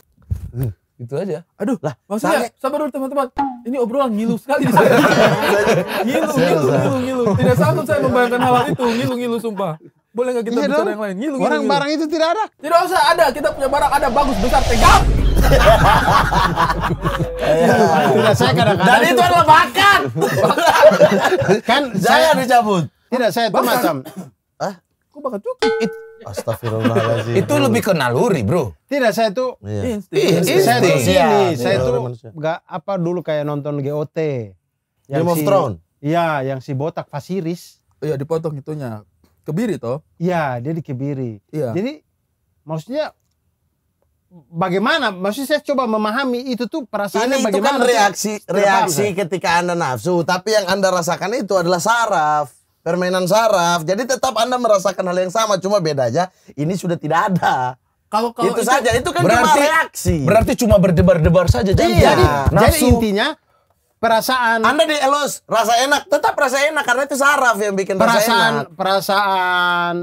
Eh, itu aja. Aduh lah, maksudnya sabar dulu teman-teman. Ini obrolan ngilu sekali di ngilu, iya, iya. ngilu, ngilu, ngilu. Tidak sanggup saya membayangkan hal itu, ngilu, ngilu sumpah. Boleh nggak kita iya bicara yang lain? Ngilu, Orang barang itu tidak ada. Tidak usah ada, kita punya barang ada bagus besar tegap. Tidak saya kadang-kadang. Dan itu adalah bakat. kan saya dicabut. Tidak saya itu macam. Ah, kok bakat cukup? Astagfirullahaladzim. itu lebih ke naluri bro. Tidak saya tuh, Iya. Insting. Iya, saya tuh iya, sini. Iya. Saya itu nggak apa dulu kayak nonton GOT. Yang Game Thrones. Iya yang si botak Fasiris. Iya dipotong itunya. Kebiri toh. Iya dia di Kebiri. Iya. Jadi maksudnya bagaimana maksud saya coba memahami itu tuh perasaannya Ini bagaimana itu kan reaksi reaksi ketika anda nafsu tapi yang anda rasakan itu adalah saraf permainan saraf. Jadi tetap Anda merasakan hal yang sama, cuma beda aja. ini sudah tidak ada. Kalau, kalau itu, itu saja, itu kan berarti, cuma reaksi. Berarti cuma berdebar-debar saja. Jadi, iya. jadi, jadi intinya perasaan Anda di elos, rasa enak tetap rasa enak karena itu saraf yang bikin perasaan rasa enak. perasaan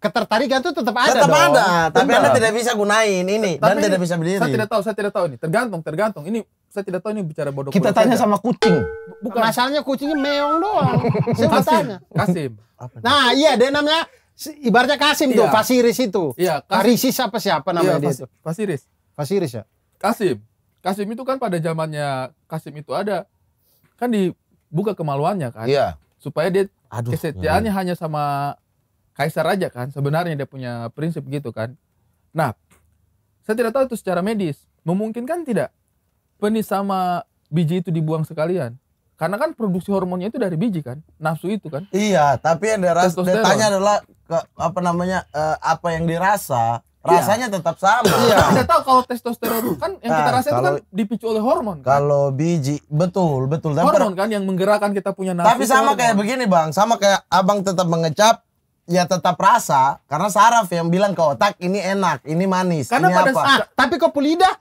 ketertarikan itu tetap ada tetap dong. ada tapi Anda tidak bisa gunain ini tapi dan tidak bisa beli saya tidak tahu saya tidak tahu ini tergantung tergantung ini saya tidak tahu ini bicara bodoh. Kita tanya saja. sama kucing. Bukan. Masalahnya kucingnya meong doang. saya mau tanya. Kasim. Nah iya dia namanya ibaratnya Kasim iya. tuh, Fasiris itu. Iya. Fasiris apa siapa namanya iya, dia itu? Fasiris. Fasiris ya. Kasim. Kasim itu kan pada zamannya Kasim itu ada kan dibuka kemaluannya kan. Iya. Supaya dia Aduh, kesetiaannya iya. hanya sama kaisar aja kan. Sebenarnya dia punya prinsip gitu kan. Nah, saya tidak tahu itu secara medis memungkinkan tidak penis sama biji itu dibuang sekalian. Karena kan produksi hormonnya itu dari biji kan, nafsu itu kan. Iya, tapi yang diras adalah ke, apa namanya uh, apa yang dirasa rasanya iya. tetap sama. Iya. saya tahu kalau testosteron kan yang nah, kita rasa kalau, itu kan dipicu oleh hormon. Kan? Kalau biji, betul, betul. Dan hormon kan yang menggerakkan kita punya nafsu. Tapi sama kayak begini bang, sama kayak abang tetap mengecap, ya tetap rasa karena saraf yang bilang ke otak ini enak, ini manis. Karena ini pada apa. Ah, tapi kok lidah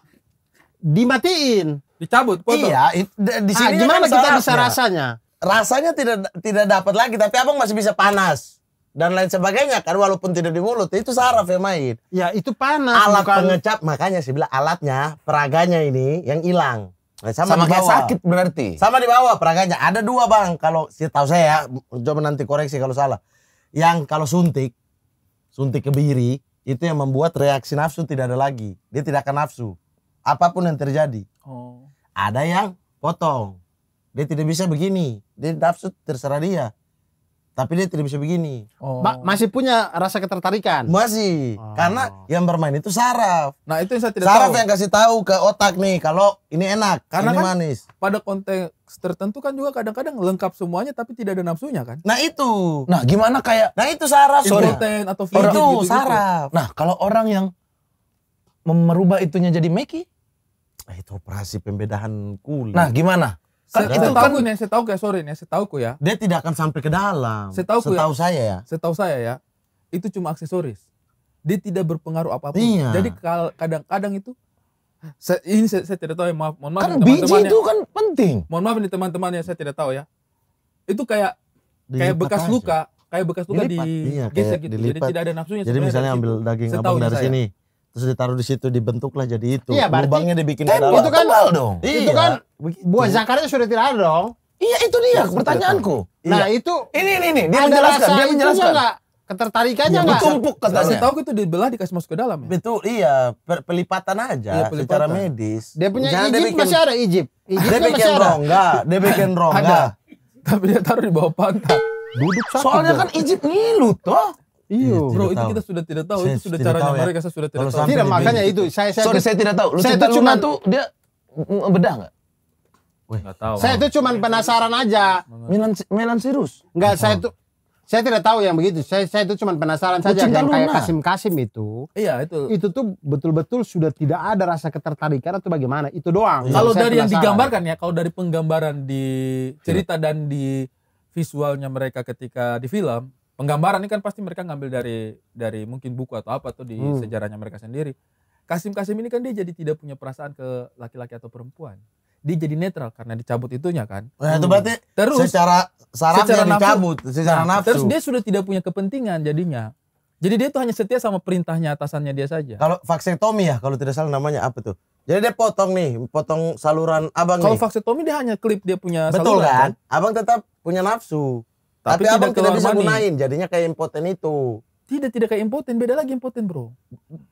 dimatiin, dicabut. Foto. Iya, di nah, sini ah, gimana kan kita bisa rasanya? Rasanya tidak tidak dapat lagi, tapi abang masih bisa panas dan lain sebagainya kan walaupun tidak di mulut itu saraf yang main. Ya itu panas. Alat bukan... pengecap makanya sih bilang alatnya peraganya ini yang hilang. Nah, sama, sama kayak sakit berarti. Sama di bawah peraganya ada dua bang kalau si tahu saya ya coba nanti koreksi kalau salah. Yang kalau suntik suntik kebiri itu yang membuat reaksi nafsu tidak ada lagi. Dia tidak akan nafsu apapun yang terjadi. Oh. Ada yang potong. Dia tidak bisa begini. Dia nafsu terserah dia. Tapi dia tidak bisa begini. Oh. Ma masih punya rasa ketertarikan. Masih. Oh. Karena yang bermain itu saraf. Nah, itu yang saya tidak saraf tahu. Saraf yang kasih tahu ke otak nih kalau ini enak, Karena ini kan manis. Pada konteks tertentu kan juga kadang-kadang lengkap semuanya tapi tidak ada nafsunya kan. Nah, itu. Nah, gimana kayak Nah, itu saraf. Sorry. atau itu gitu, saraf. Nah, kalau orang yang merubah itunya jadi Meki? Ah, itu operasi pembedahan kulit. Nah, gimana? Kan saya itu kan nih, saya tahu ya, sorry nih, saya tahu ya. Dia tidak akan sampai ke dalam. Saya tahu ya. saya ya. Saya tahu saya ya. Itu cuma aksesoris. Dia tidak berpengaruh apapun. apa Iya. Jadi kadang-kadang itu saya, ini saya, saya tidak tahu ya, maaf, mohon maaf. Kan biji ya. itu kan penting. Mohon maaf nih teman-teman ya, saya tidak tahu ya. Itu kayak kayak bekas aja. luka, kayak bekas luka dilipat. di iya, gesek gitu. Dilipat. Jadi tidak ada nafsunya. Jadi misalnya ambil daging abang dari saya. sini terus ditaruh di situ dibentuklah jadi itu. Iya, berarti lubangnya dibikin ke dalam. Itu kan tebal dong. Itu iya. kan buah zakarnya sudah tidak ada dong. Iya, itu dia ya, pertanyaanku. iya. Nah, itu ini ini ini dia menjelaskan, dia menjelaskan. Enggak, ketertarikannya enggak. Iya, ya, ditumpuk katanya. Kasih tahu itu dibelah dikasih masuk ke dalam ya. Betul, iya, pelipatan aja iya, pelipatan. secara medis. Dia punya Jangan dia bikin, masih ada Egypt. dia bikin rongga, dia bikin rongga. Tapi dia taruh di bawah pantat. Duduk Soalnya kan Egypt ngilu toh. Iya, iya, bro, itu tahu. kita sudah tidak tahu. Saya itu sudah caranya tahu, ya. mereka, saya sudah tidak tahu. Tidak, makanya itu. Saya, saya Sorry, saya tidak tahu. saya itu cuma tuh dia bedah nggak? Nggak tahu. Saya itu cuma penasaran aja. Milan Milan Sirus. Nggak, saya itu saya tidak tahu yang begitu. Saya saya itu cuma penasaran saja yang kayak Kasim-Kasim itu. Iya, itu. Itu tuh betul-betul sudah tidak ada rasa ketertarikan atau bagaimana. Itu doang. Iya. Kalau dari yang digambarkan ya, kalau dari penggambaran di iya. cerita dan di visualnya mereka ketika di film, penggambaran ini kan pasti mereka ngambil dari dari mungkin buku atau apa tuh di hmm. sejarahnya mereka sendiri. Kasim-Kasim ini kan dia jadi tidak punya perasaan ke laki-laki atau perempuan. Dia jadi netral karena dicabut itunya kan. Nah, hmm. itu berarti terus secara sarafnya secara dicabut, nafsu, secara nah, nafsu. Terus dia sudah tidak punya kepentingan jadinya. Jadi dia tuh hanya setia sama perintahnya atasannya dia saja. Kalau Tommy ya kalau tidak salah namanya apa tuh? Jadi dia potong nih, potong saluran abang Kalau Tommy dia hanya klip dia punya Betul saluran. Betul kan? kan? Abang tetap punya nafsu. Tapi, Tapi abang tidak bisa gunain, jadinya kayak impoten itu. Tidak, tidak kayak impoten, beda lagi impoten bro.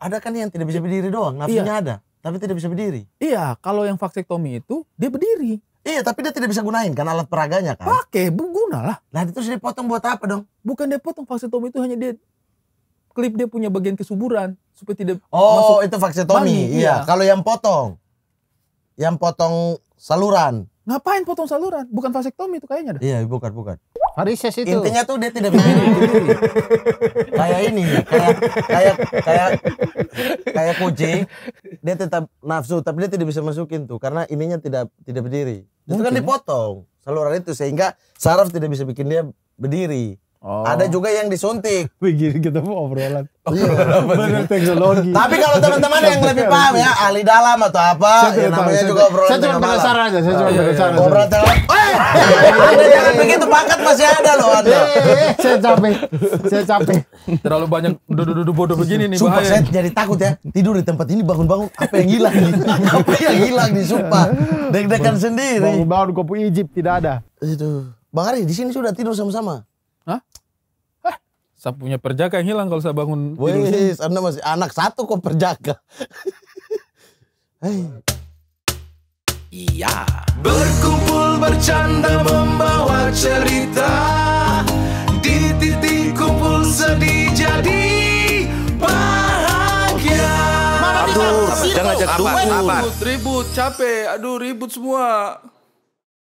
Ada kan yang tidak bisa berdiri doang, nafinya iya. ada. Tapi tidak bisa berdiri. Iya, kalau yang vasektomi itu, dia berdiri. Iya, tapi dia tidak bisa gunain karena alat peraganya kan? Pakai, guna lah. itu sudah dipotong buat apa dong? Bukan dia potong, vasektomi itu hanya dia klip dia punya bagian kesuburan supaya tidak Oh, masuk itu vasektomi Iya. iya. Kalau yang potong yang potong saluran. Ngapain potong saluran? Bukan vasektomi itu kayaknya dah. Iya, bukan, bukan. Varises itu. Intinya tuh dia tidak berdiri kayak ini, kayak kayak kayak kayak kucing, dia tetap nafsu tapi dia tidak bisa masukin tuh karena ininya tidak tidak berdiri. Itu kan dipotong saluran itu sehingga saraf tidak bisa bikin dia berdiri. Oh. Ada juga yang disuntik. Begini kita mau obrolan. Oh, iya. Benar teknologi. Tapi kalau teman-teman yang lebih paham ya ahli dalam atau apa, ya namanya juga obrolan. Saya cuma penasaran aja, saya cuma oh, iya, iya. penasaran. Obrolan dalam. Eh! Anda jangan begitu paket masih ada loh Anda. Eh, saya capek. Saya capek. Terlalu banyak duduk-duduk bodoh begini nih Sumpah saya jadi takut ya. Tidur di tempat ini bangun-bangun apa yang hilang Apa yang hilang di sumpah. Deg-degan sendiri. Bangun-bangun kopi Egypt tidak ada. Itu. Bang Ari di sini sudah tidur sama-sama. Hah? Hah? Sapunya perjaka yang hilang kalau saya bangun Wih, Anda masih anak satu kok perjaka. Hei. Iya. Berkumpul bercanda membawa cerita di titik kumpul sedih jadi bahagia. Aduh, jangan ajak dukun. Ribut, ribut, capek. Aduh, ribut semua.